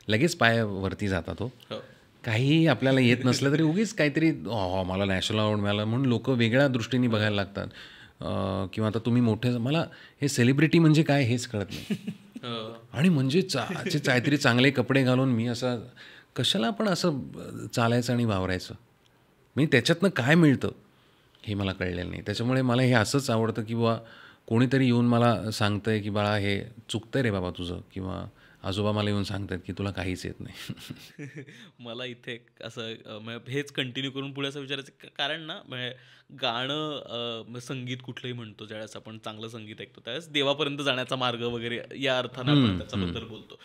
लगेच पायावरती जाता तो हो. काही आपल्याला येत नसलं तरी उगीच काहीतरी हो मला नॅशनल अवॉर्ड मिळालं म्हणून लोक वेगळ्या दृष्टीने बघायला लागतात किंवा आता तुम्ही मोठे मला हे सेलिब्रिटी म्हणजे काय हेच कळत नाही हो. आणि म्हणजे चा काहीतरी चांगले कपडे घालून मी असा कशाला पण असं चालायचं आणि वावरायचं म्हणजे त्याच्यातनं काय मिळतं हे मला कळलेलं नाही त्याच्यामुळे मला हे असंच आवडतं की बा कोणीतरी येऊन मला सांगतं की बाळा हे चुकतंय रे बाबा तुझं किंवा आजोबा मला येऊन सांगतात की तुला काहीच येत नाही मला इथे असं हेच कंटिन्यू करून पुढे असं विचारायचं कारण ना गाणं संगीत कुठलंही म्हणतो ज्यावेळेस आपण चांगलं संगीत ऐकतो त्यावेळेस देवापर्यंत जाण्याचा मार्ग वगैरे या अर्थानं आपण त्याच्याबद्दल बोलतो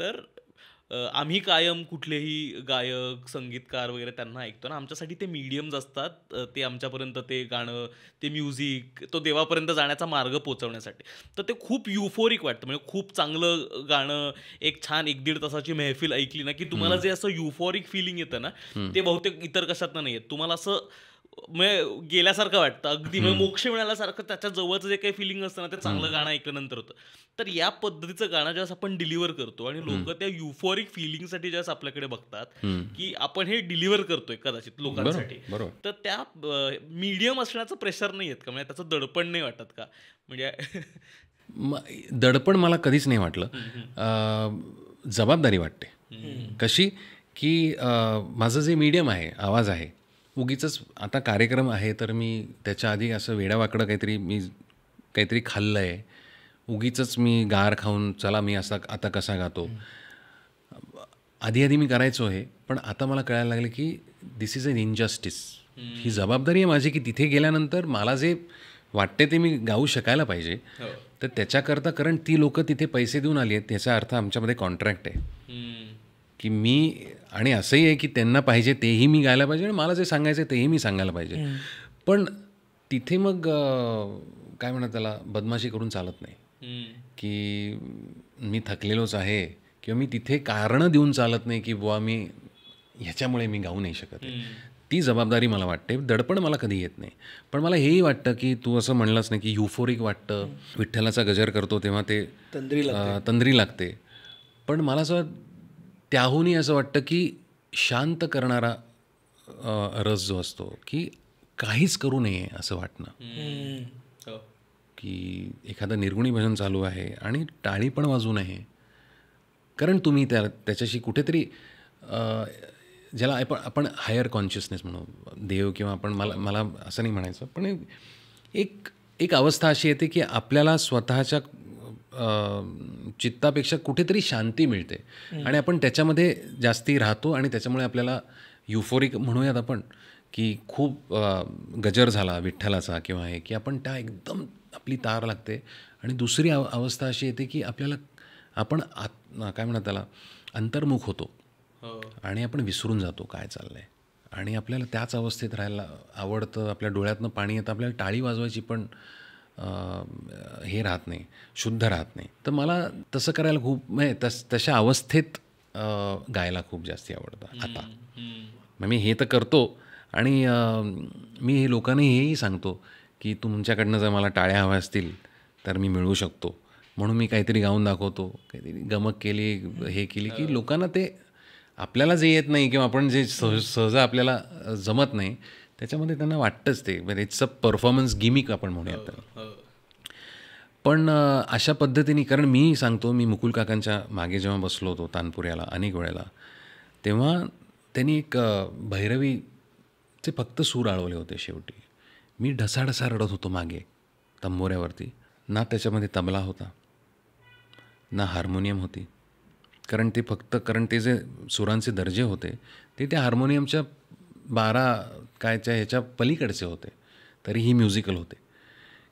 तर आम्ही कायम कुठलेही गायक संगीतकार वगैरे त्यांना ऐकतो ना आमच्यासाठी ते मीडियम्स असतात ते आमच्यापर्यंत ते गाणं ते म्युझिक तो देवापर्यंत जाण्याचा मार्ग पोचवण्यासाठी तर ते खूप युफोरिक वाटतं म्हणजे खूप चांगलं गाणं एक छान एक दीड तासाची मेहफिल ऐकली ना की तुम्हाला जे असं युफोरिक फिलिंग येतं ना ते बहुतेक इतर कशातनं नाही तुम्हाला असं म्हणजे गेल्यासारखं वाटतं अगदी म्हणजे मोक्ष मिळाल्यासारखं त्याच्या जवळचं जे काही फिलिंग असतं ना ते चांगलं गाणं ऐकल्यानंतर होतं तर या पद्धतीचं गाणं ज्यावेळेस आपण डिलिव्हर करतो आणि लोक त्या युफॉरिक फिलिंगसाठी ज्यावेळेस आपल्याकडे बघतात की आपण हे डिलिव्हर करतोय कदाचित लोकांसाठी तर त्या मीडियम असण्याचं प्रेशर नाही येत का म्हणजे त्याचं दडपण नाही वाटत का म्हणजे दडपण मला कधीच नाही वाटलं जबाबदारी वाटते कशी की माझं जे मीडियम आहे आवाज आहे उगीच आता कार्यक्रम आहे तर मी त्याच्या आधी असं वेडावाकडं काहीतरी मी काहीतरी खाल्लं आहे उगीच मी गार खाऊन चला मी असा आता कसा गातो आधी आधी मी करायचो हे पण आता मला कळायला लागलं की दिस इज अन इनजस्टिस ही जबाबदारी आहे माझी की तिथे गेल्यानंतर मला जे वाटते ते मी गाऊ शकायला पाहिजे हो. तर त्याच्याकरता कारण ती लोकं तिथे पैसे देऊन आली आहेत त्याचा अर्थ आमच्यामध्ये कॉन्ट्रॅक्ट आहे की मी आणि असंही आहे की त्यांना पाहिजे तेही मी गायला पाहिजे आणि मला जे सांगायचं तेही मी सांगायला पाहिजे पण तिथे मग काय म्हणतात त्याला बदमाशी करून चालत नाही की मी थकलेलोच आहे किंवा मी तिथे कारणं देऊन चालत नाही की बुवा मी ह्याच्यामुळे मी गाऊ नाही शकत ती जबाबदारी मला वाटते दडपण मला कधी येत नाही पण मला हेही वाटतं की तू असं म्हणलंच नाही की युफोरिक वाटतं विठ्ठलाचा गजर करतो तेव्हा ते तंद्री तंद्री लागते पण मला असं त्याहूनही असं वाटतं की शांत करणारा रस जो असतो की काहीच करू नये असं वाटणं हो. की एखादं निर्गुणी भजन चालू आहे आणि टाळी पण वाजू नये कारण तुम्ही त्या त्याच्याशी कुठेतरी ज्याला आपण आपण हायर कॉन्शियसनेस म्हणू देव किंवा आपण मला मला असं नाही म्हणायचं पण एक एक अवस्था अशी येते की आपल्याला स्वतःच्या चित्तापेक्षा कुठेतरी शांती मिळते आणि आपण त्याच्यामध्ये जास्ती राहतो आणि त्याच्यामुळे आपल्याला युफोरिक म्हणूयात आपण की खूप गजर झाला विठ्ठलाचा किंवा हे की आपण त्या एकदम आपली तार लागते आणि दुसरी अव अवस्था अशी येते की आपल्याला आपण आत काय म्हणतात त्याला अंतर्मुख होतो हो. आणि आपण विसरून जातो काय चाललंय आणि आपल्याला त्याच अवस्थेत राहायला आवडतं आपल्या डोळ्यातनं पाणी येतं आपल्याला टाळी वाजवायची पण हे राहत नाही शुद्ध राहत नाही तर मला तसं करायला खूप म्हणजे तस तशा अवस्थेत गायला खूप जास्ती आवडतं आता मग मी हे तर करतो आणि मी हे लोकांना हेही सांगतो की तुमच्याकडनं जर मला टाळ्या हव्या असतील तर मी मिळवू शकतो म्हणून मी काहीतरी गाऊन दाखवतो काहीतरी गमक केली हे केली की हो. लोकांना ते आपल्याला जे येत नाही किंवा आपण जे सहज सहजा आपल्याला जमत नाही त्याच्यामध्ये त्यांना वाटतंच ते म्हणजे इट्स हो, हो. अ परफॉर्मन्स गिमिक आपण म्हणूया पण अशा पद्धतीने कारण मी सांगतो मी मुकुल काकांच्या मागे जेव्हा बसलो होतो तानपुऱ्याला अनेक वेळेला तेव्हा त्यांनी एक भैरवीचे फक्त सूर आळवले होते शेवटी मी ढसाढसा रडत होतो मागे तंबोऱ्यावरती ना त्याच्यामध्ये तबला होता ना हार्मोनियम होती कारण ते फक्त कारण ते जे सुरांचे दर्जे होते ते त्या हार्मोनियमच्या बारा कायच्या ह्याच्या पलीकडचे होते तरी ही म्युझिकल होते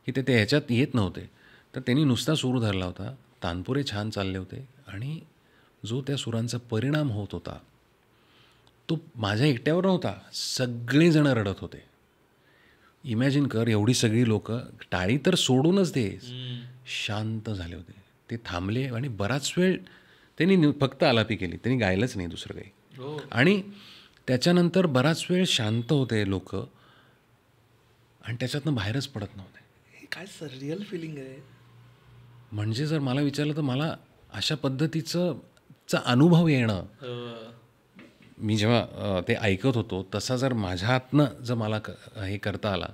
की ते ह्याच्यात येत नव्हते तर त्यांनी नुसता सूर धरला होता तानपुरे छान चालले होते आणि जो त्या सुरांचा परिणाम होत होता तो माझ्या एकट्यावर नव्हता सगळेजणं रडत होते इमॅजिन कर एवढी सगळी लोक टाळी तर सोडूनच दे शांत झाले होते ते थांबले आणि बराच वेळ त्यांनी फक्त आलापी केली त्यांनी गायलंच नाही दुसरं काही हो. आणि त्याच्यानंतर बराच वेळ शांत होते लोक आणि त्याच्यातनं बाहेरच पडत नव्हते हे काय सर रिअल फिलिंग आहे म्हणजे जर मला विचारलं तर मला अशा पद्धतीचं चा अनुभव येणं हो. मी जेव्हा ते ऐकत होतो तसा जर माझ्या हातनं जर मला हे करता आला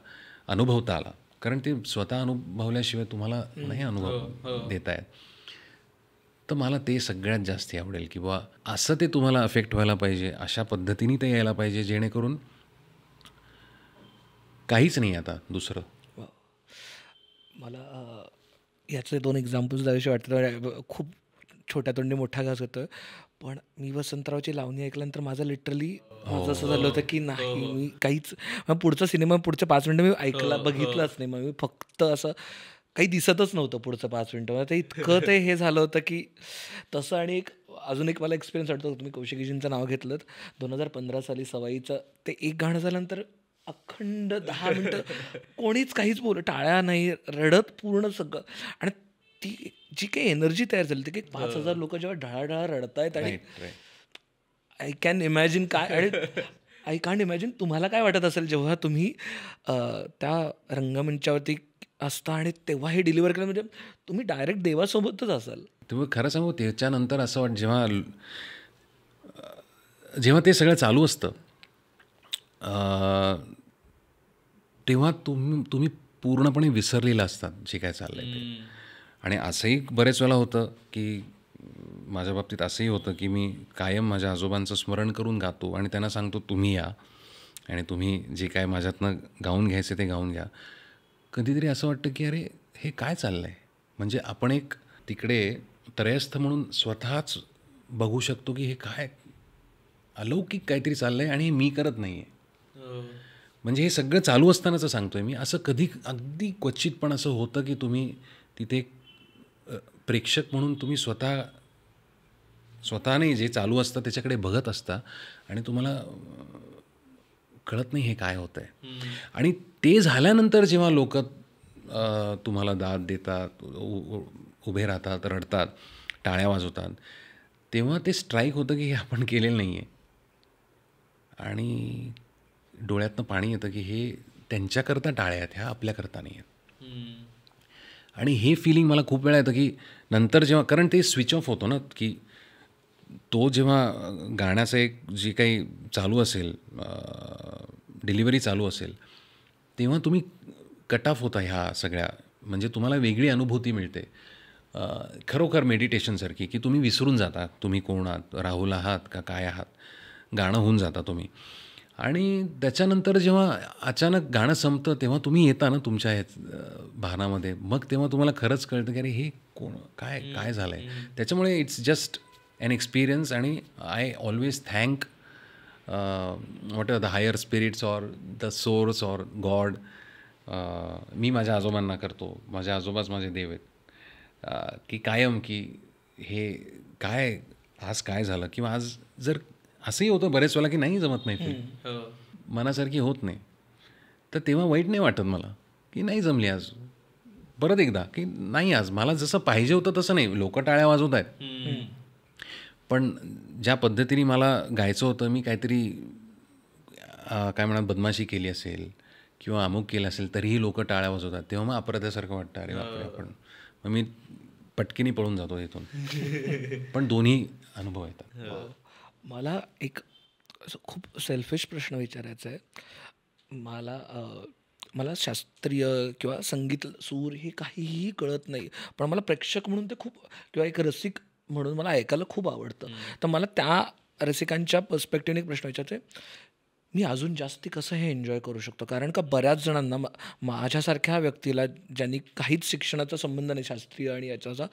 अनुभवता आला कारण ते स्वतः अनुभवल्याशिवाय तुम्हाला नाही अनुभव हो, हो. देतायत तर मला ते सगळ्यात जास्ती आवडेल की बा असं ते तुम्हाला अफेक्ट व्हायला पाहिजे अशा पद्धतीने ते यायला पाहिजे जेणेकरून काहीच नाही आता दुसरं मला याचे दोन एक्झाम्पल्स द्याविषयी वाटतं खूप छोट्या तोंडी मोठा घास होतो पण मी वसंतरावची लावणी ऐकल्यानंतर माझं लिटरली हो. असं झालं होतं की नाही मी काहीच पुढचा सिनेमा पुढचे पाच मिनटं मी ऐकला हो, हो. बघितलाच नाही मग मी फक्त असं काही दिसतच नव्हतं पुढचं पाच मिनिटं म्हणजे ते इतकं ते हे झालं होतं की तसं आणि एक अजून एक मला एक्सपिरियन्स वाटतो तुम्ही कौशिकीजींचं नाव घेतलं दोन हजार पंधरा साली सवाईचं ते एक गाणं झाल्यानंतर अखंड दहा मिनटं कोणीच काहीच बोल टाळ्या नाही रडत पूर्ण सगळं आणि ती जी काही एनर्जी तयार झाली ती काही पाच हजार लोक जेव्हा रडत आहेत आणि आय कॅन इमॅजिन काय आणि आय कॅन इमॅजिन तुम्हाला काय वाटत असेल जेव्हा तुम्ही त्या रंगमंचावरती असता आणि तेव्हा हे डिलिव्हर करणं म्हणजे तुम्ही डायरेक्ट देवासोबतच असाल तुम्ही खरं सांगू त्याच्यानंतर असं वाट जेव्हा जेव्हा ते सगळं चालू असतं तेव्हा तुम्ही तुम्ही पूर्णपणे विसरलेलं असतात जे काय चाललं आहे ते आणि असंही बरेच वेळा होतं की माझ्या बाबतीत असंही होतं की मी कायम माझ्या आजोबांचं स्मरण करून गातो आणि त्यांना सांगतो तुम्ही या आणि तुम्ही जे काय माझ्यातनं गाऊन घ्यायचे ते गाऊन घ्या कधीतरी असं वाटतं की अरे हे काय चाललं आहे म्हणजे आपण एक तिकडे त्रयस्थ म्हणून स्वतःच बघू शकतो की हे काय अलौकिक काहीतरी चाललं आहे आणि हे मी करत नाही आहे म्हणजे हे सगळं चालू असतानाचं सांगतो आहे मी असं कधी अगदी क्वचित पण असं होतं की तुम्ही तिथे प्रेक्षक म्हणून तुम्ही स्वतः स्वतःने जे चालू असतं त्याच्याकडे बघत असता आणि तुम्हाला कळत नाही हे काय होतं आहे आणि ते झाल्यानंतर जेव्हा लोक तुम्हाला दाद देतात उभे राहतात रडतात टाळ्या वाजवतात तेव्हा ते स्ट्राईक होतं की हे आपण केलेलं नाही आहे आणि डोळ्यातनं पाणी येतं की हे त्यांच्याकरता टाळ्या आहेत ह्या आपल्याकरता नाही आहेत आणि हे फिलिंग मला खूप वेळा येतं की नंतर जेव्हा कारण ते स्विच ऑफ होतो ना की तो जेव्हा गाण्याचं एक जी काही चालू असेल डिलिव्हरी चालू असेल तेव्हा तुम्ही कट ऑफ होता ह्या सगळ्या म्हणजे तुम्हाला वेगळी अनुभूती मिळते खरोखर मेडिटेशनसारखी की तुम्ही विसरून जाता तुम्ही कोण आहात राहुल आहात का काय आहात गाणं होऊन जाता तुम्ही आणि त्याच्यानंतर जेव्हा अचानक गाणं संपतं तेव्हा तुम्ही येता ना तुमच्या ह्या भानामध्ये मग तेव्हा तुम्हाला खरंच कळतं की अरे हे कोण काय काय झालं आहे त्याच्यामुळे इट्स जस्ट ॲन एक्सपिरियन्स आणि I always thank what are the higher spirits or the source or God मी माझ्या आजोबांना करतो माझ्या आजोबाच माझे देव आहेत uh, की कायम की हे काय आज काय झालं किंवा आज जर असंही होतं बरेच वेळा की नाही जमत नाही हो. मनासारखी होत नाही तर तेव्हा वाईट नाही वाटत मला की नाही जमली आज परत एकदा की नाही आज मला जसं पाहिजे होतं तसं नाही लोक टाळ्या वाजवत आहेत पण ज्या पद्धतीने मला गायचं होतं मी काहीतरी काय म्हणा बदमाशी केली असेल किंवा अमुक केलं असेल तरीही लोक टाळ्या वाजवतात तेव्हा मग अपराध्यासारखं वाटतं अरे बापरे हो. आपण मग मी पटकिनी पळून जातो इथून पण दोन्ही अनुभव येतात हो. हो. मला एक खूप सेल्फिश प्रश्न विचारायचा आहे मला मला शास्त्रीय किंवा संगीत सूर हे काहीही कळत नाही पण मला प्रेक्षक म्हणून ते खूप किंवा एक रसिक म्हणून मला ऐकायला खूप आवडतं तर मला त्या रसिकांच्या पर्स्पेक्टिव्हने प्रश्न विचारते मी अजून जास्ती कसं हे एन्जॉय करू शकतो कारण का बऱ्याच जणांना माझ्यासारख्या व्यक्तीला ज्यांनी काहीच शिक्षणाचा संबंध नाही शास्त्रीय आणि याच्याचा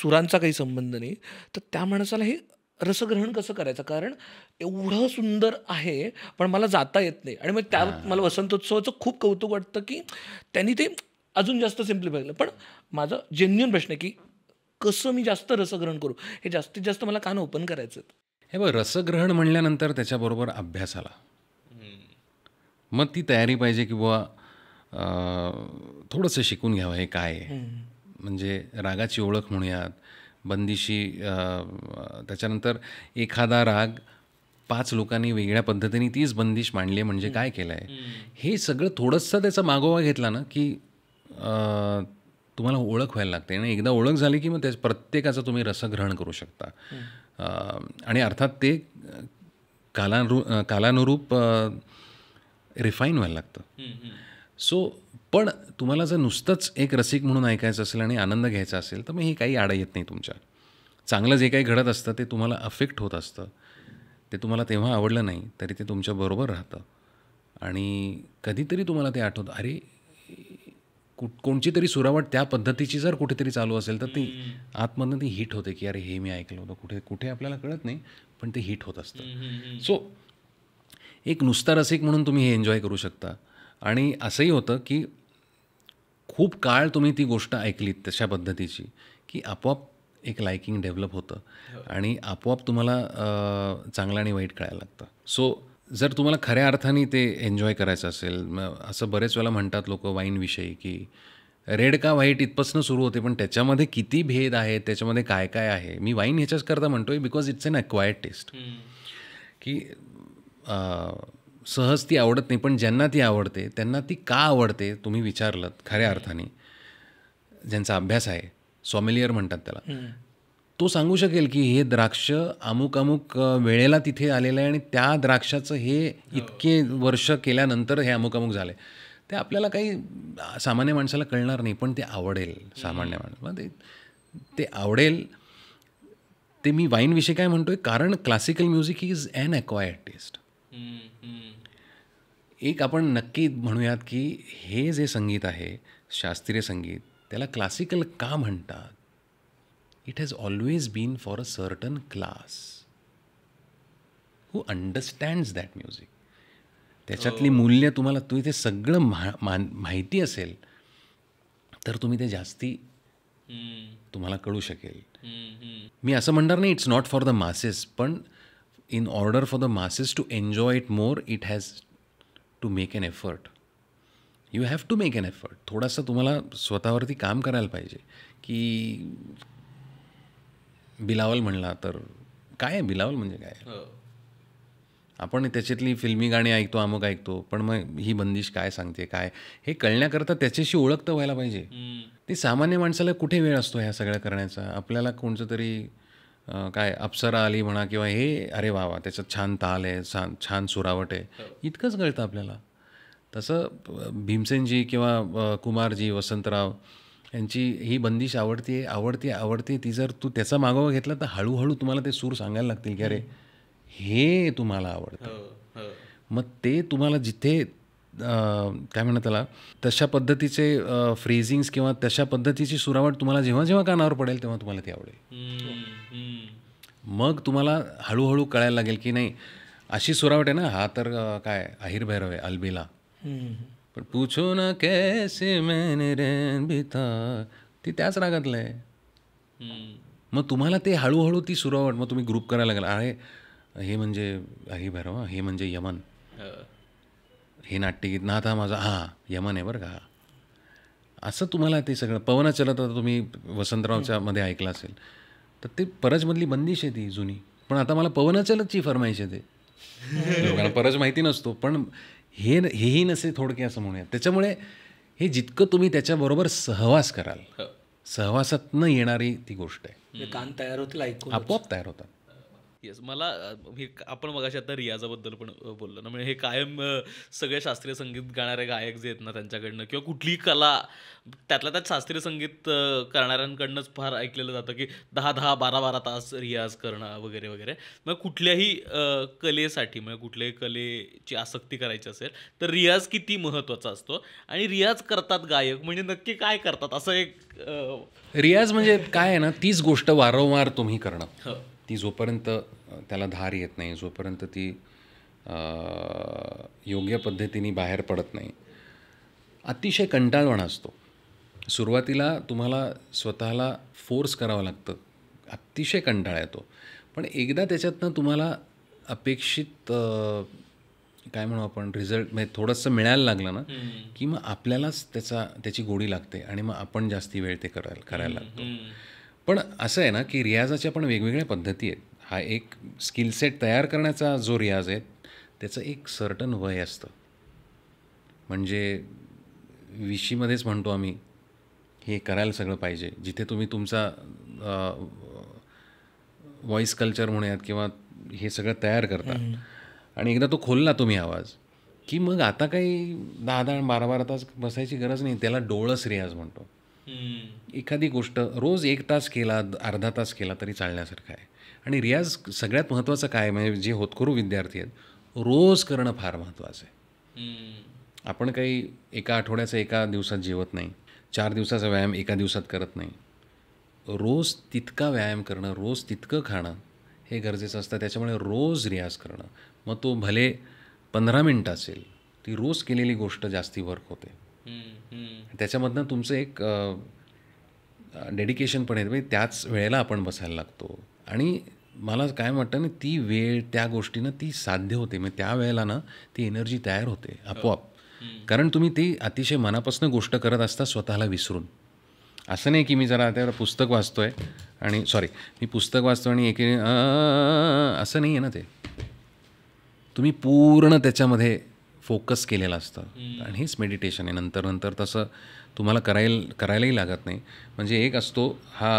सुरांचा काही संबंध नाही तर त्या माणसाला हे रसग्रहण कसं करायचं कारण एवढं सुंदर आहे पण मला जाता येत नाही आणि मग त्या मला वसंतोत्सवाचं खूप कौतुक वाटतं की त्यांनी ते अजून जास्त सिम्पली केलं पण माझा जेन्युन प्रश्न आहे की कसं मी जास्त रसग्रहण करू हे जास्तीत जास्त मला कान ओपन करायचं हे बघ रसग्रहण म्हणल्यानंतर त्याच्याबरोबर अभ्यास आला मग ती तयारी पाहिजे की बुवा थोडंसं शिकून घ्यावं हे काय म्हणजे रागाची ओळख म्हणूयात बंदिशी त्याच्यानंतर एखादा राग पाच लोकांनी वेगळ्या पद्धतीने तीच बंदिश मांडली म्हणजे काय केलं आहे हे सगळं थोडंसं त्याचा मागोवा घेतला ना की तुम्हाला ओळख व्हायला लागते आणि एकदा ओळख झाली की मग त्या प्रत्येकाचं तुम्ही रसग्रहण करू शकता आणि अर्थात ते कालानुरू कालानुरूप रिफाईन व्हायला लागतं सो पण तुम्हाला जर नुसतंच एक रसिक म्हणून ऐकायचं असेल आणि आनंद घ्यायचा असेल तर मग हे काही आड येत नाही तुमच्या चांगलं जे काही घडत असतं ते तुम्हाला अफेक्ट होत असतं ते तुम्हाला तेव्हा आवडलं नाही तरी ते तुमच्याबरोबर राहतं आणि कधीतरी तुम्हाला ते आठवतं अरे कु कोणची तरी सुरावट त्या पद्धतीची जर कुठेतरी चालू असेल तर ती आतमधनं ती हिट होते की अरे हे मी ऐकलं होतं कुठे कुठे आपल्याला कळत नाही पण ते हिट होत असतं सो एक नुसता रसिक म्हणून तुम्ही हे एन्जॉय करू शकता आणि असंही होतं की खूप काळ तुम्ही ती गोष्ट ऐकली तशा पद्धतीची की आपोआप एक लायकिंग डेव्हलप होतं हो. आणि आपोआप तुम्हाला चांगलं आणि वाईट कळायला लागतं सो जर तुम्हाला खऱ्या अर्थाने ते एन्जॉय करायचं असेल असं बरेच वेळा म्हणतात लोक वाईनविषयी की रेड का व्हाईट इथपासून सुरू होते पण त्याच्यामध्ये किती भेद आहे त्याच्यामध्ये काय काय आहे मी वाईन करता म्हणतोय because it's an acquired taste की सहज ती आवडत नाही पण ज्यांना ती आवडते त्यांना ती का आवडते तुम्ही विचारलं खऱ्या अर्थाने ज्यांचा अभ्यास आहे सॉमिलियर म्हणतात त्याला तो सांगू शकेल की हे द्राक्ष अमुक अमुक वेळेला तिथे आलेलं आहे आणि त्या द्राक्षाचं हे इतके वर्ष केल्यानंतर हे अमुक अमुक झालं ते आपल्याला काही सामान्य माणसाला कळणार नाही पण ते आवडेल सामान्य माणसाला ते आवडेल ते मी वाईनविषयी काय म्हणतोय कारण classical music is an acquired taste एक आपण नक्की म्हणूयात की हे जे संगीत आहे शास्त्रीय संगीत त्याला क्लासिकल का म्हणतात it has always been for a certain class who understands that music त्याच्यातली oh. मूल्य तुम्हाला तुम्ही ते सगळं मा माहिती असेल तर तुम्ही ते जास्ती तुम्हाला कळू शकेल मी असं म्हणणार नाही it's not for the masses पण in order for the masses to enjoy it more it has to make an effort you have to make an effort थोडासा तुम्हाला स्वतःवरती काम करायला पाहिजे की बिलावल म्हणला तर काय आहे बिलावल म्हणजे काय हो. आपण त्याच्यातली फिल्मी गाणी ऐकतो अमुक ऐकतो पण मग ही बंदिश काय सांगते काय हे कळण्याकरता त्याच्याशी ओळख तर व्हायला पाहिजे ते सामान्य माणसाला कुठे वेळ असतो ह्या सगळ्या करण्याचा आपल्याला कोणतं तरी काय अप्सरा आली म्हणा किंवा हे अरे वा वा त्याच्यात छान ताल आहे छान छान सुरावट आहे हो. इतकंच कळतं आपल्याला तसं भीमसेनजी किंवा कुमारजी वसंतराव यांची ही बंदिश आहे आवडती आवडते ती जर तू त्याचा मागोवा घेतला तर हळूहळू तुम्हाला ते सूर सांगायला लागतील की अरे हे तुम्हाला आवडतं हो, हो. मग ते तुम्हाला जिथे काय म्हणत त्याला तशा पद्धतीचे फ्रीझिंग्स किंवा तशा पद्धतीची सुरावट तुम्हाला जेव्हा जेव्हा कानावर पडेल तेव्हा तुम्हाला ती आवडेल मग तुम्हाला हळूहळू कळायला लागेल की नाही अशी सुरावट आहे ना हा तर काय अहिर भैरव आहे अल्बेला पण पूछो ना कैसे मैंने बिता ती त्याच रागातलं आहे मग तुम्हाला ते हळूहळू ती सुरावट मग तुम्ही ग्रुप करायला लागला अरे हे म्हणजे आई भैरव हे म्हणजे यमन हे नाट्यगीत ना आता माझा हां यमन आहे बरं का असं तुम्हाला ते सगळं पवना चलत आता तुम्ही वसंतरावच्या मध्ये ऐकलं असेल तर ते परजमधली बंदिश आहे ती जुनी पण आता मला पवनाचलतची फरमाईश आहे ते मला परज माहिती नसतो पण हे हेही नसे थोडके असं म्हणूया त्याच्यामुळे हे जितकं तुम्ही त्याच्याबरोबर सहवास कराल हो. सहवासातनं येणारी ती गोष्ट आहे कान तयार होतील ऐकून आपोआप तयार होतात येस मला हे आपण मग आता रियाजाबद्दल पण बोललो ना म्हणजे हे कायम सगळे शास्त्रीय संगीत गाणारे गायक जे आहेत ना त्यांच्याकडनं किंवा कुठलीही कला त्यातल्या त्यात शास्त्रीय संगीत करणाऱ्यांकडनंच फार ऐकलेलं जातं की दहा दहा बारा बारा तास रियाज करणं वगैरे वगैरे मग कुठल्याही कलेसाठी म्हणजे कुठल्याही कलेची आसक्ती करायची असेल तर रियाज किती महत्त्वाचा असतो आणि रियाज करतात गायक म्हणजे नक्की काय करतात असं एक रियाज म्हणजे काय आहे ना तीच गोष्ट वारंवार तुम्ही करणं हो. ती जोपर्यंत त्याला धार येत नाही जोपर्यंत ती योग्य पद्धतीने बाहेर पडत नाही अतिशय कंटाळवाणा असतो सुरुवातीला तुम्हाला स्वतःला फोर्स करावं लागतं अतिशय कंटाळा येतो पण एकदा त्याच्यातनं तुम्हाला अपेक्षित काय म्हणू आपण रिझल्ट म्हणजे थोडंसं मिळायला लागलं ना की मग आपल्यालाच त्याचा त्याची गोडी लागते आणि मग आपण जास्ती वेळ ते करायला करायला लागतो पण असं आहे ना की रियाजाच्या पण वेगवेगळ्या पद्धती आहेत हा एक स्किल सेट तयार करण्याचा जो रियाज आहे त्याचं एक सर्टन वय असतं म्हणजे विशीमध्येच म्हणतो आम्ही हे करायला सगळं पाहिजे जिथे तुम्ही तुमचा व्हॉईस कल्चर म्हणूयात किंवा हे सगळं तयार करता आणि एकदा तो खोलला तुम्ही आवाज की मग आता काही दहा दहा बारा बारा तास बसायची गरज नाही त्याला डोळस रियाज म्हणतो एखादी गोष्ट रोज एक तास केला अर्धा तास केला तरी चालण्यासारखा आहे आणि रियाज सगळ्यात महत्त्वाचं काय म्हणजे जे होतकरू विद्यार्थी आहेत रोज करणं फार महत्त्वाचं आहे आपण काही एका आठवड्याचा एका दिवसात जेवत नाही चार दिवसाचा व्यायाम एका दिवसात करत नाही रोज तितका व्यायाम करणं रोज तितकं खाणं हे गरजेचं असतं त्याच्यामुळे रोज रियाज करणं मग तो भले पंधरा मिनटं असेल ती रोज केलेली गोष्ट जास्ती वर्क होते त्याच्यामधनं तुमचं एक डेडिकेशन पण येतं म्हणजे त्याच वेळेला आपण बसायला लागतो आणि मला काय वाटतं ना ती वेळ त्या गोष्टीनं ती साध्य होते म्हणजे त्या वेळेला ना ती एनर्जी तयार होते आपोआप कारण तुम्ही ती अतिशय मनापासून गोष्ट करत असता स्वतःला विसरून असं नाही की मी जरा त्यावर पुस्तक वाचतो आहे आणि सॉरी मी पुस्तक वाचतो आणि एक असं नाही आहे ना ते तुम्ही पूर्ण त्याच्यामध्ये फोकस केलेलं असतं आणि हेच मेडिटेशन आहे नंतर नंतर तसं तुम्हाला करायला करायलाही लागत नाही म्हणजे एक असतो हा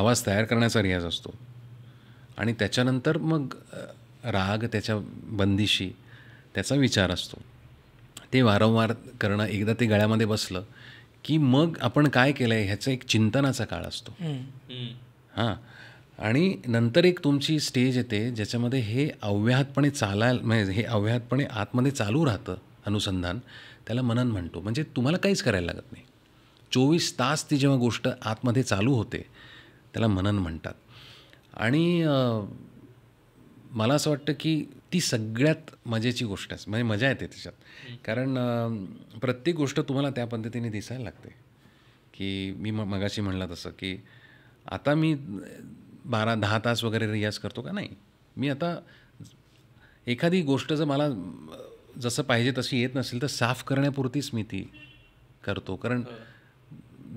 आवाज तयार करण्याचा रियाज असतो आणि त्याच्यानंतर मग राग त्याच्या बंदीशी त्याचा विचार असतो ते वारंवार करणं एकदा ते गळ्यामध्ये बसलं की मग आपण काय केलं आहे ह्याचा एक चिंतनाचा काळ असतो हां आणि नंतर एक तुमची स्टेज येते ज्याच्यामध्ये हे अव्याहतपणे चालायला म्हणजे हे अव्याहतपणे आतमध्ये चालू राहतं अनुसंधान त्याला मनन म्हणतो म्हणजे तुम्हाला काहीच करायला लागत नाही चोवीस तास ती जेव्हा गोष्ट आतमध्ये चालू होते त्याला मनन म्हणतात आणि मला असं वाटतं की ती सगळ्यात मजेची गोष्ट आहे म्हणजे मजा येते त्याच्यात कारण प्रत्येक गोष्ट तुम्हाला त्या पद्धतीने दिसायला लागते की मी मगाशी म्हणलं तसं की आता मी बारा दहा तास वगैरे रियाज करतो का नाही मी आता एखादी गोष्ट जर मला जसं पाहिजे तशी येत नसेल तर साफ करण्यापुरतीच मी ती करतो कारण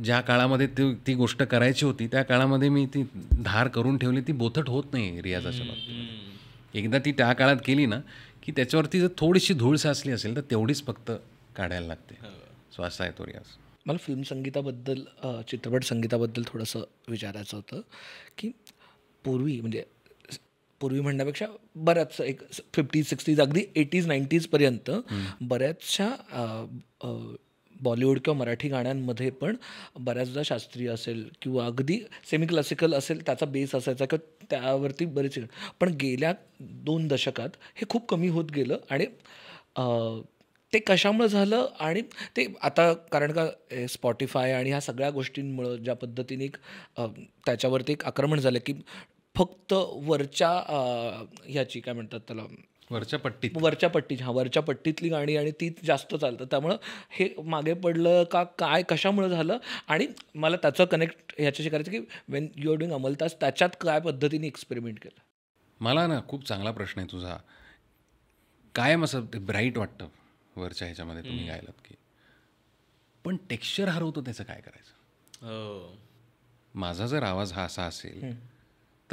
ज्या काळामध्ये ती ती गोष्ट करायची होती त्या काळामध्ये मी ती धार करून ठेवली ती बोथट होत नाही रियाजाच्या बाबतीत एकदा ती त्या काळात केली ना की त्याच्यावरती जर थोडीशी धूळ साचली असेल तर तेवढीच फक्त काढायला लागते हो. सो असा आहे तो रियाज मला फिल्म संगीताबद्दल चित्रपट संगीताबद्दल थोडंसं विचारायचं होतं की पूर्वी म्हणजे पूर्वी म्हणण्यापेक्षा बऱ्याच एक फिफ्टीज सिक्स्टीज अगदी एटीज नाईन्टीजपर्यंत बऱ्याचशा बॉलिवूड किंवा मराठी गाण्यांमध्ये पण बऱ्याचदा शास्त्रीय असेल किंवा अगदी सेमी क्लासिकल असेल त्याचा बेस असायचा किंवा त्यावरती बरेच पण गेल्या दोन दशकात हे खूप कमी होत गेलं आणि ते कशामुळे झालं आणि ते आता कारण का स्पॉटीफाय आणि ह्या सगळ्या गोष्टींमुळं ज्या पद्धतीने एक त्याच्यावरती एक आक्रमण झालं की फक्त वरच्या ह्याची काय म्हणतात त्याला वरच्या पट्टी वरच्या पट्टी हा वरच्या पट्टीतली गाणी आणि ती जास्त चालतं त्यामुळं हे मागे पडलं का काय कशामुळे झालं आणि मला त्याचं कनेक्ट ह्याच्याशी करायचं की when you are doing Amaltas त्याच्यात काय पद्धतीने एक्सपेरिमेंट केलं मला ना खूप चांगला प्रश्न आहे तुझा कायम असं ते ब्राईट वाटतं वरच्या ह्याच्यामध्ये तुम्ही गायलात की पण टेक्स्चर हरवतो त्याचं काय करायचं हो. माझा जर आवाज हा असा असेल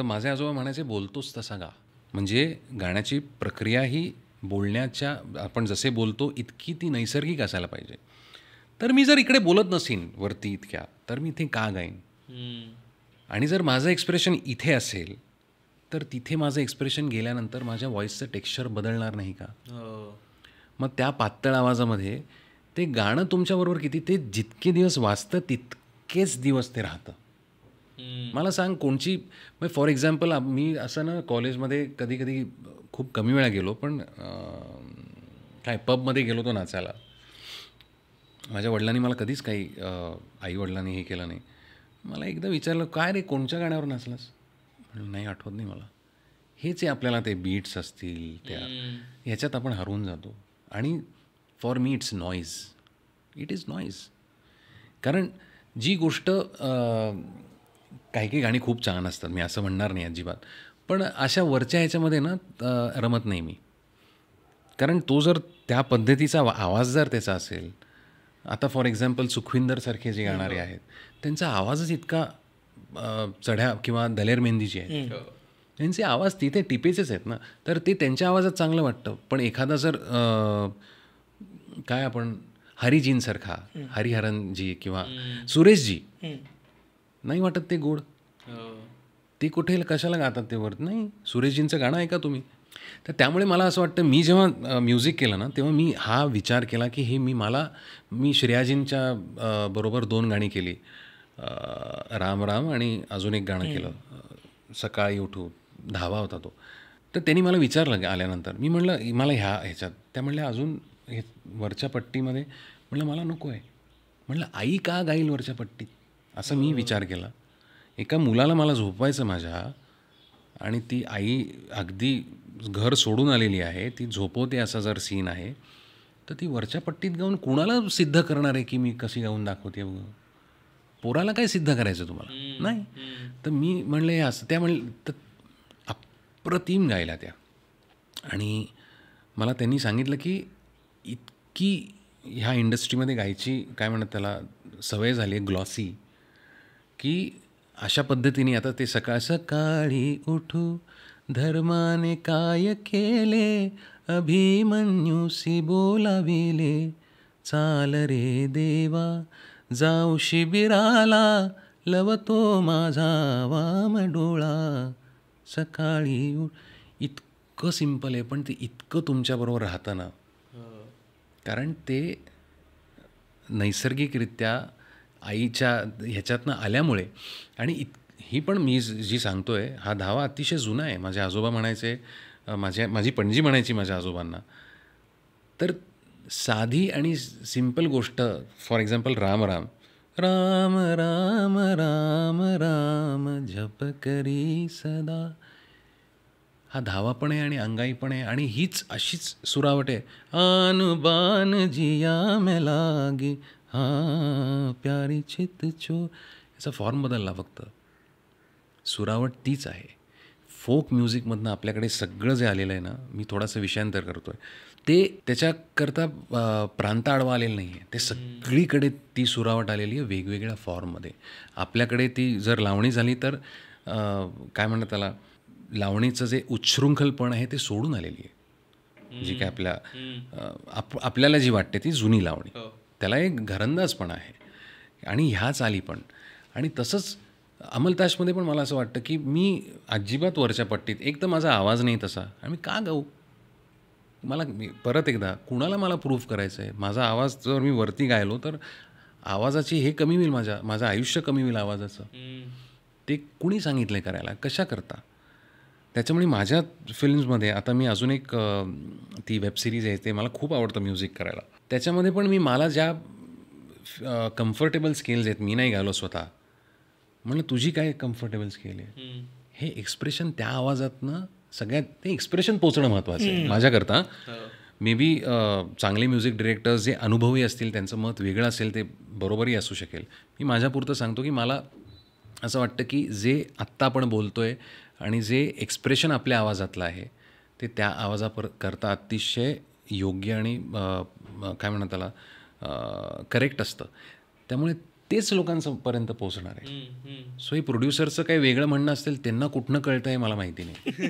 तर माझे आजोबा म्हणायचे बोलतोच तसा गा म्हणजे गाण्याची प्रक्रिया ही बोलण्याच्या आपण जसे बोलतो इतकी ती नैसर्गिक असायला पाहिजे तर मी जर इकडे बोलत नसेन वरती इतक्या तर मी इथे का गाईन आणि जर माझं एक्सप्रेशन इथे असेल तर तिथे माझं एक्सप्रेशन गेल्यानंतर माझ्या व्हॉइसचं टेक्स्चर बदलणार नाही का हो. मग त्या पातळ आवाजामध्ये ते गाणं तुमच्याबरोबर किती ते जितके दिवस वाचतं तितकेच दिवस ते राहतं मला सांग कोणची फॉर एक्झाम्पल म्हणजे मी असं ना कॉलेजमध्ये कधी कधी खूप कमी वेळा गेलो पण काय पबमध्ये गेलो तो नाचायला माझ्या वडिलांनी मला कधीच काही आई वडिलांनी हे केलं नाही मला एकदा विचारलं काय रे कोणत्या गाण्यावर नाचलास नाही आठवत नाही मला हेच आहे आपल्याला ते बीट्स असतील त्या ह्याच्यात आपण हरवून जातो आणि फॉर मी it's noise it is noise कारण जी गोष्ट काही काही गाणी खूप छान असतात मी असं म्हणणार नाही अजिबात पण अशा वरच्या ह्याच्यामध्ये ना रमत नाही मी कारण तो जर त्या पद्धतीचा आवाज जर त्याचा असेल आता फॉर एक्झाम्पल सुखविंदरसारखे जे गाणारे हो. आहेत त्यांचा आवाजच इतका चढ्या किंवा दलेर मेहंदीचे आहे हो. त्यांचे आवाज तिथे टिपेचेच आहेत ना तर ते त्यांच्या आवाजात चांगलं वाटतं पण एखादा जर काय आपण हरिजींसारखा हरिहरनजी किंवा सुरेशजी नाही वाटत ते गोड हो. ते कुठे कशाला गातात ते वर नाही सुरेशजींचं गाणं ऐका तुम्ही तर त्यामुळे मला असं वाटतं मी जेव्हा म्युझिक केलं ना तेव्हा मी हा विचार केला की हे मी मला मी श्रेयाजींच्या बरोबर दोन गाणी केली राम राम आणि अजून एक गाणं केलं सकाळी उठू धावा होता तो तर त्यांनी मला विचारलं आल्यानंतर मी म्हटलं मला ह्या ह्याच्यात त्या म्हणल्या अजून हे वरच्या पट्टीमध्ये म्हटलं मला नको आहे म्हटलं आई का गाईल वरच्या पट्टीत असं मी विचार केला एका मुलाला मला झोपवायचं माझ्या आणि ती आई अगदी घर सोडून आलेली आहे ती झोपवते असा जर सीन आहे तर ती वरच्या पट्टीत गाऊन कोणाला सिद्ध करणार आहे की मी कशी गाऊन दाखवते पोराला काय सिद्ध करायचं तुम्हाला नाही तर मी म्हणले असं त्या म्हण तर अप्रतिम गायला त्या आणि मला त्यांनी सांगितलं की इतकी ह्या इंडस्ट्रीमध्ये गायची काय म्हणतात त्याला सवय झाली आहे ग्लॉसी की अशा पद्धतीने आता ते सकाळ सकाळी उठू धर्माने काय केले अभिमन्यूसी बोलाविले चाल रे देवा जाऊ शिबिराला लवतो माझा वाम डोळा सकाळी इतकं सिंपल आहे पण ते इतकं तुमच्याबरोबर राहतं ना कारण ते नैसर्गिकरित्या आईच्या ह्याच्यातनं आल्यामुळे आणि इत ही पण मी जी सांगतो आहे हा धावा अतिशय जुना आहे माझे आजोबा म्हणायचे माझ्या माझी पणजी म्हणायची माझ्या आजोबांना तर साधी आणि सिम्पल गोष्ट फॉर एक्झाम्पल राम राम राम राम राम राम जप करी सदा हा धावा पण आहे आणि अंगाई पण आहे आणि हीच अशीच सुरावट आहे आनुबान जिया मे लागी हा प्यारी छित चो याचा फॉर्म बदलला फक्त सुरावट तीच आहे फोक म्युझिकमधनं आपल्याकडे सगळं जे आलेलं आहे ना मी थोडासा विषयांतर करतो आहे ते त्याच्याकरता प्रांत आडवा आलेलं नाही आहे ते सगळीकडे ती सुरावट आलेली आहे वेगवेगळ्या फॉर्ममध्ये आपल्याकडे ती जर लावणी झाली तर काय म्हणतात त्याला लावणीचं जे उच्छृंखलपण आहे ते सोडून आलेली आहे जी काय आपल्या आपल्याला जी वाटते ती जुनी लावणी हो. त्याला एक पण आहे आणि ह्या चाली पण आणि तसंच अंमलताशमध्ये पण मला असं वाटतं की मी अजिबात वरच्या पट्टीत एक तर माझा आवाज नाही तसा आणि मी का गाऊ मला परत एकदा कुणाला मला प्रूफ करायचं आहे माझा आवाज जर मी वरती गायलो तर आवाजाची हे कमी होईल माझ्या माझं आयुष्य कमी होईल आवाजाचं ते कुणी सांगितलं आहे करायला कशा करता त्याच्यामुळे माझ्या फिल्म्समध्ये आता मी अजून एक ती वेबसिरीज आहे ते मला खूप आवडतं म्युझिक करायला त्याच्यामध्ये पण मी मला ज्या कम्फर्टेबल स्केल्स आहेत मी नाही घालो स्वतः म्हणलं तुझी काय कम्फर्टेबल स्केल आहे हे एक्सप्रेशन त्या आवाजातनं सगळ्यात ते एक्सप्रेशन पोचणं महत्त्वाचं आहे माझ्याकरता हो. मे बी चांगले म्युझिक डिरेक्टर्स जे अनुभवी असतील त्यांचं मत वेगळं असेल ते बरोबरही असू शकेल मी माझ्यापुरतं सांगतो की मला असं वाटतं की जे आत्ता आपण बोलतो आहे आणि जे एक्सप्रेशन आपल्या आवाजातलं आहे ते त्या आवाजापर करता अतिशय योग्य आणि काय म्हणा त्याला करेक्ट असतं त्यामुळे तेच लोकांपर्यंत पोहोचणार आहे सो हे प्रोड्युसरचं काही वेगळं म्हणणं असेल त्यांना कुठनं कळतं आहे मला माहिती नाही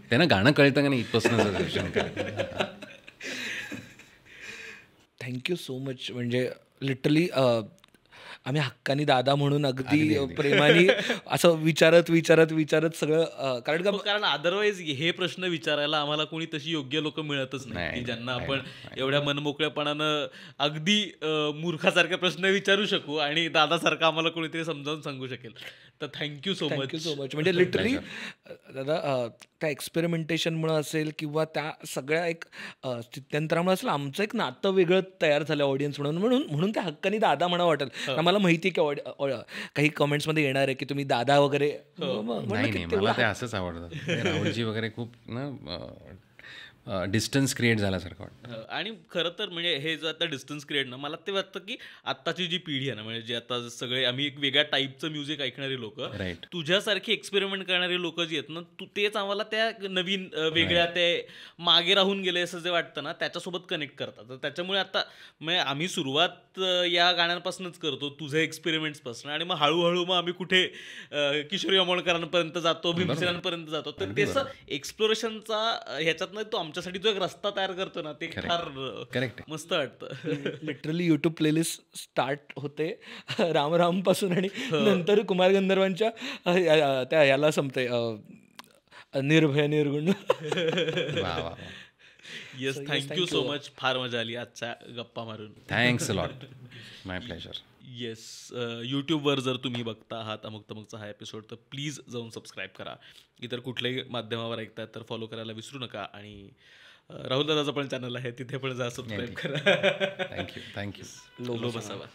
त्यांना गाणं कळतं का नाही इथपासून थँक्यू सो मच म्हणजे लिटरली आम्ही हक्कानी दादा म्हणून अगदी प्रेमाने असं विचारत विचारत विचारत सगळं कारण का हो, कारण अदरवाईज हे प्रश्न विचारायला आम्हाला कोणी तशी योग्य लोक मिळतच नाही ज्यांना आपण एवढ्या मनमोकळ्यापणानं अगदी मूर्खासारखे प्रश्न विचारू शकू आणि दादासारखा आम्हाला कोणीतरी समजावून सांगू शकेल तर thank you so much so much म्हणजे लिटरली दादा त्या एक्सपेरिमेंटेशनमुळे असेल किंवा त्या सगळ्या एक स्थित्यंतरामुळे असेल आमचं एक नातं वेगळं तयार झालं ऑडियन्स म्हणून म्हणून म्हणून त्या हक्कानी दादा म्हणा वाटेल हो. माहिती आहे की काही मध्ये येणार आहे की तुम्ही दादा वगैरे हो. मला ते असंच आवडतं म्हणजे राहुलजी वगैरे खूप ना डिस्टन्स क्रिएट झाल्यासारखं वाटतं आणि खरं तर म्हणजे हे जो आता डिस्टन्स क्रिएट ना मला ते वाटतं की आत्ताची जी पिढी आहे ना म्हणजे जे आता सगळे आम्ही एक वेगळ्या टाईपचं म्युझिक ऐकणारे लोक राईट तुझ्यासारखी एक्सपेरिमेंट करणारे लोक जी आहेत ना तू तेच आम्हाला त्या नवीन वेगळ्या ते मागे राहून गेले असं जे वाटतं ना त्याच्यासोबत कनेक्ट करतात तर त्याच्यामुळे आता म्हणजे आम्ही सुरुवात या गाण्यांपासूनच करतो तुझ्या एक्सपेरिमेंट्सपासून आणि मग हळूहळू मग आम्ही कुठे किशोरी अमोणकरांपर्यंत जातो भीमसेनांपर्यंत जातो तर त्याचं एक्सप्लोरेशनचा ह्याच्यातनं तो आमच्या त्यांच्यासाठी तो एक रस्ता तयार करतो ना ते फार करेक्ट मस्त वाटतं लिटरली युट्यूब प्लेलिस्ट स्टार्ट होते राम राम पासून आणि हो. नंतर कुमार गंधर्वांच्या त्या याला संपते निर्भय निर्गुण येस थँक्यू सो मच फार मजा आली आजच्या गप्पा मारून thanks lot my pleasure yes यूट्यूबवर जर तुम्ही बघता आहात अमुक तमुकचा हा एपिसोड तर प्लीज जाऊन सबस्क्राईब करा इतर कुठल्याही माध्यमावर ऐकतात तर फॉलो करायला विसरू नका आणि राहुल दादाचं पण चॅनल आहे तिथे पण जा सबस्क्राईब करा थँक्यू थँक्यू लो बसावा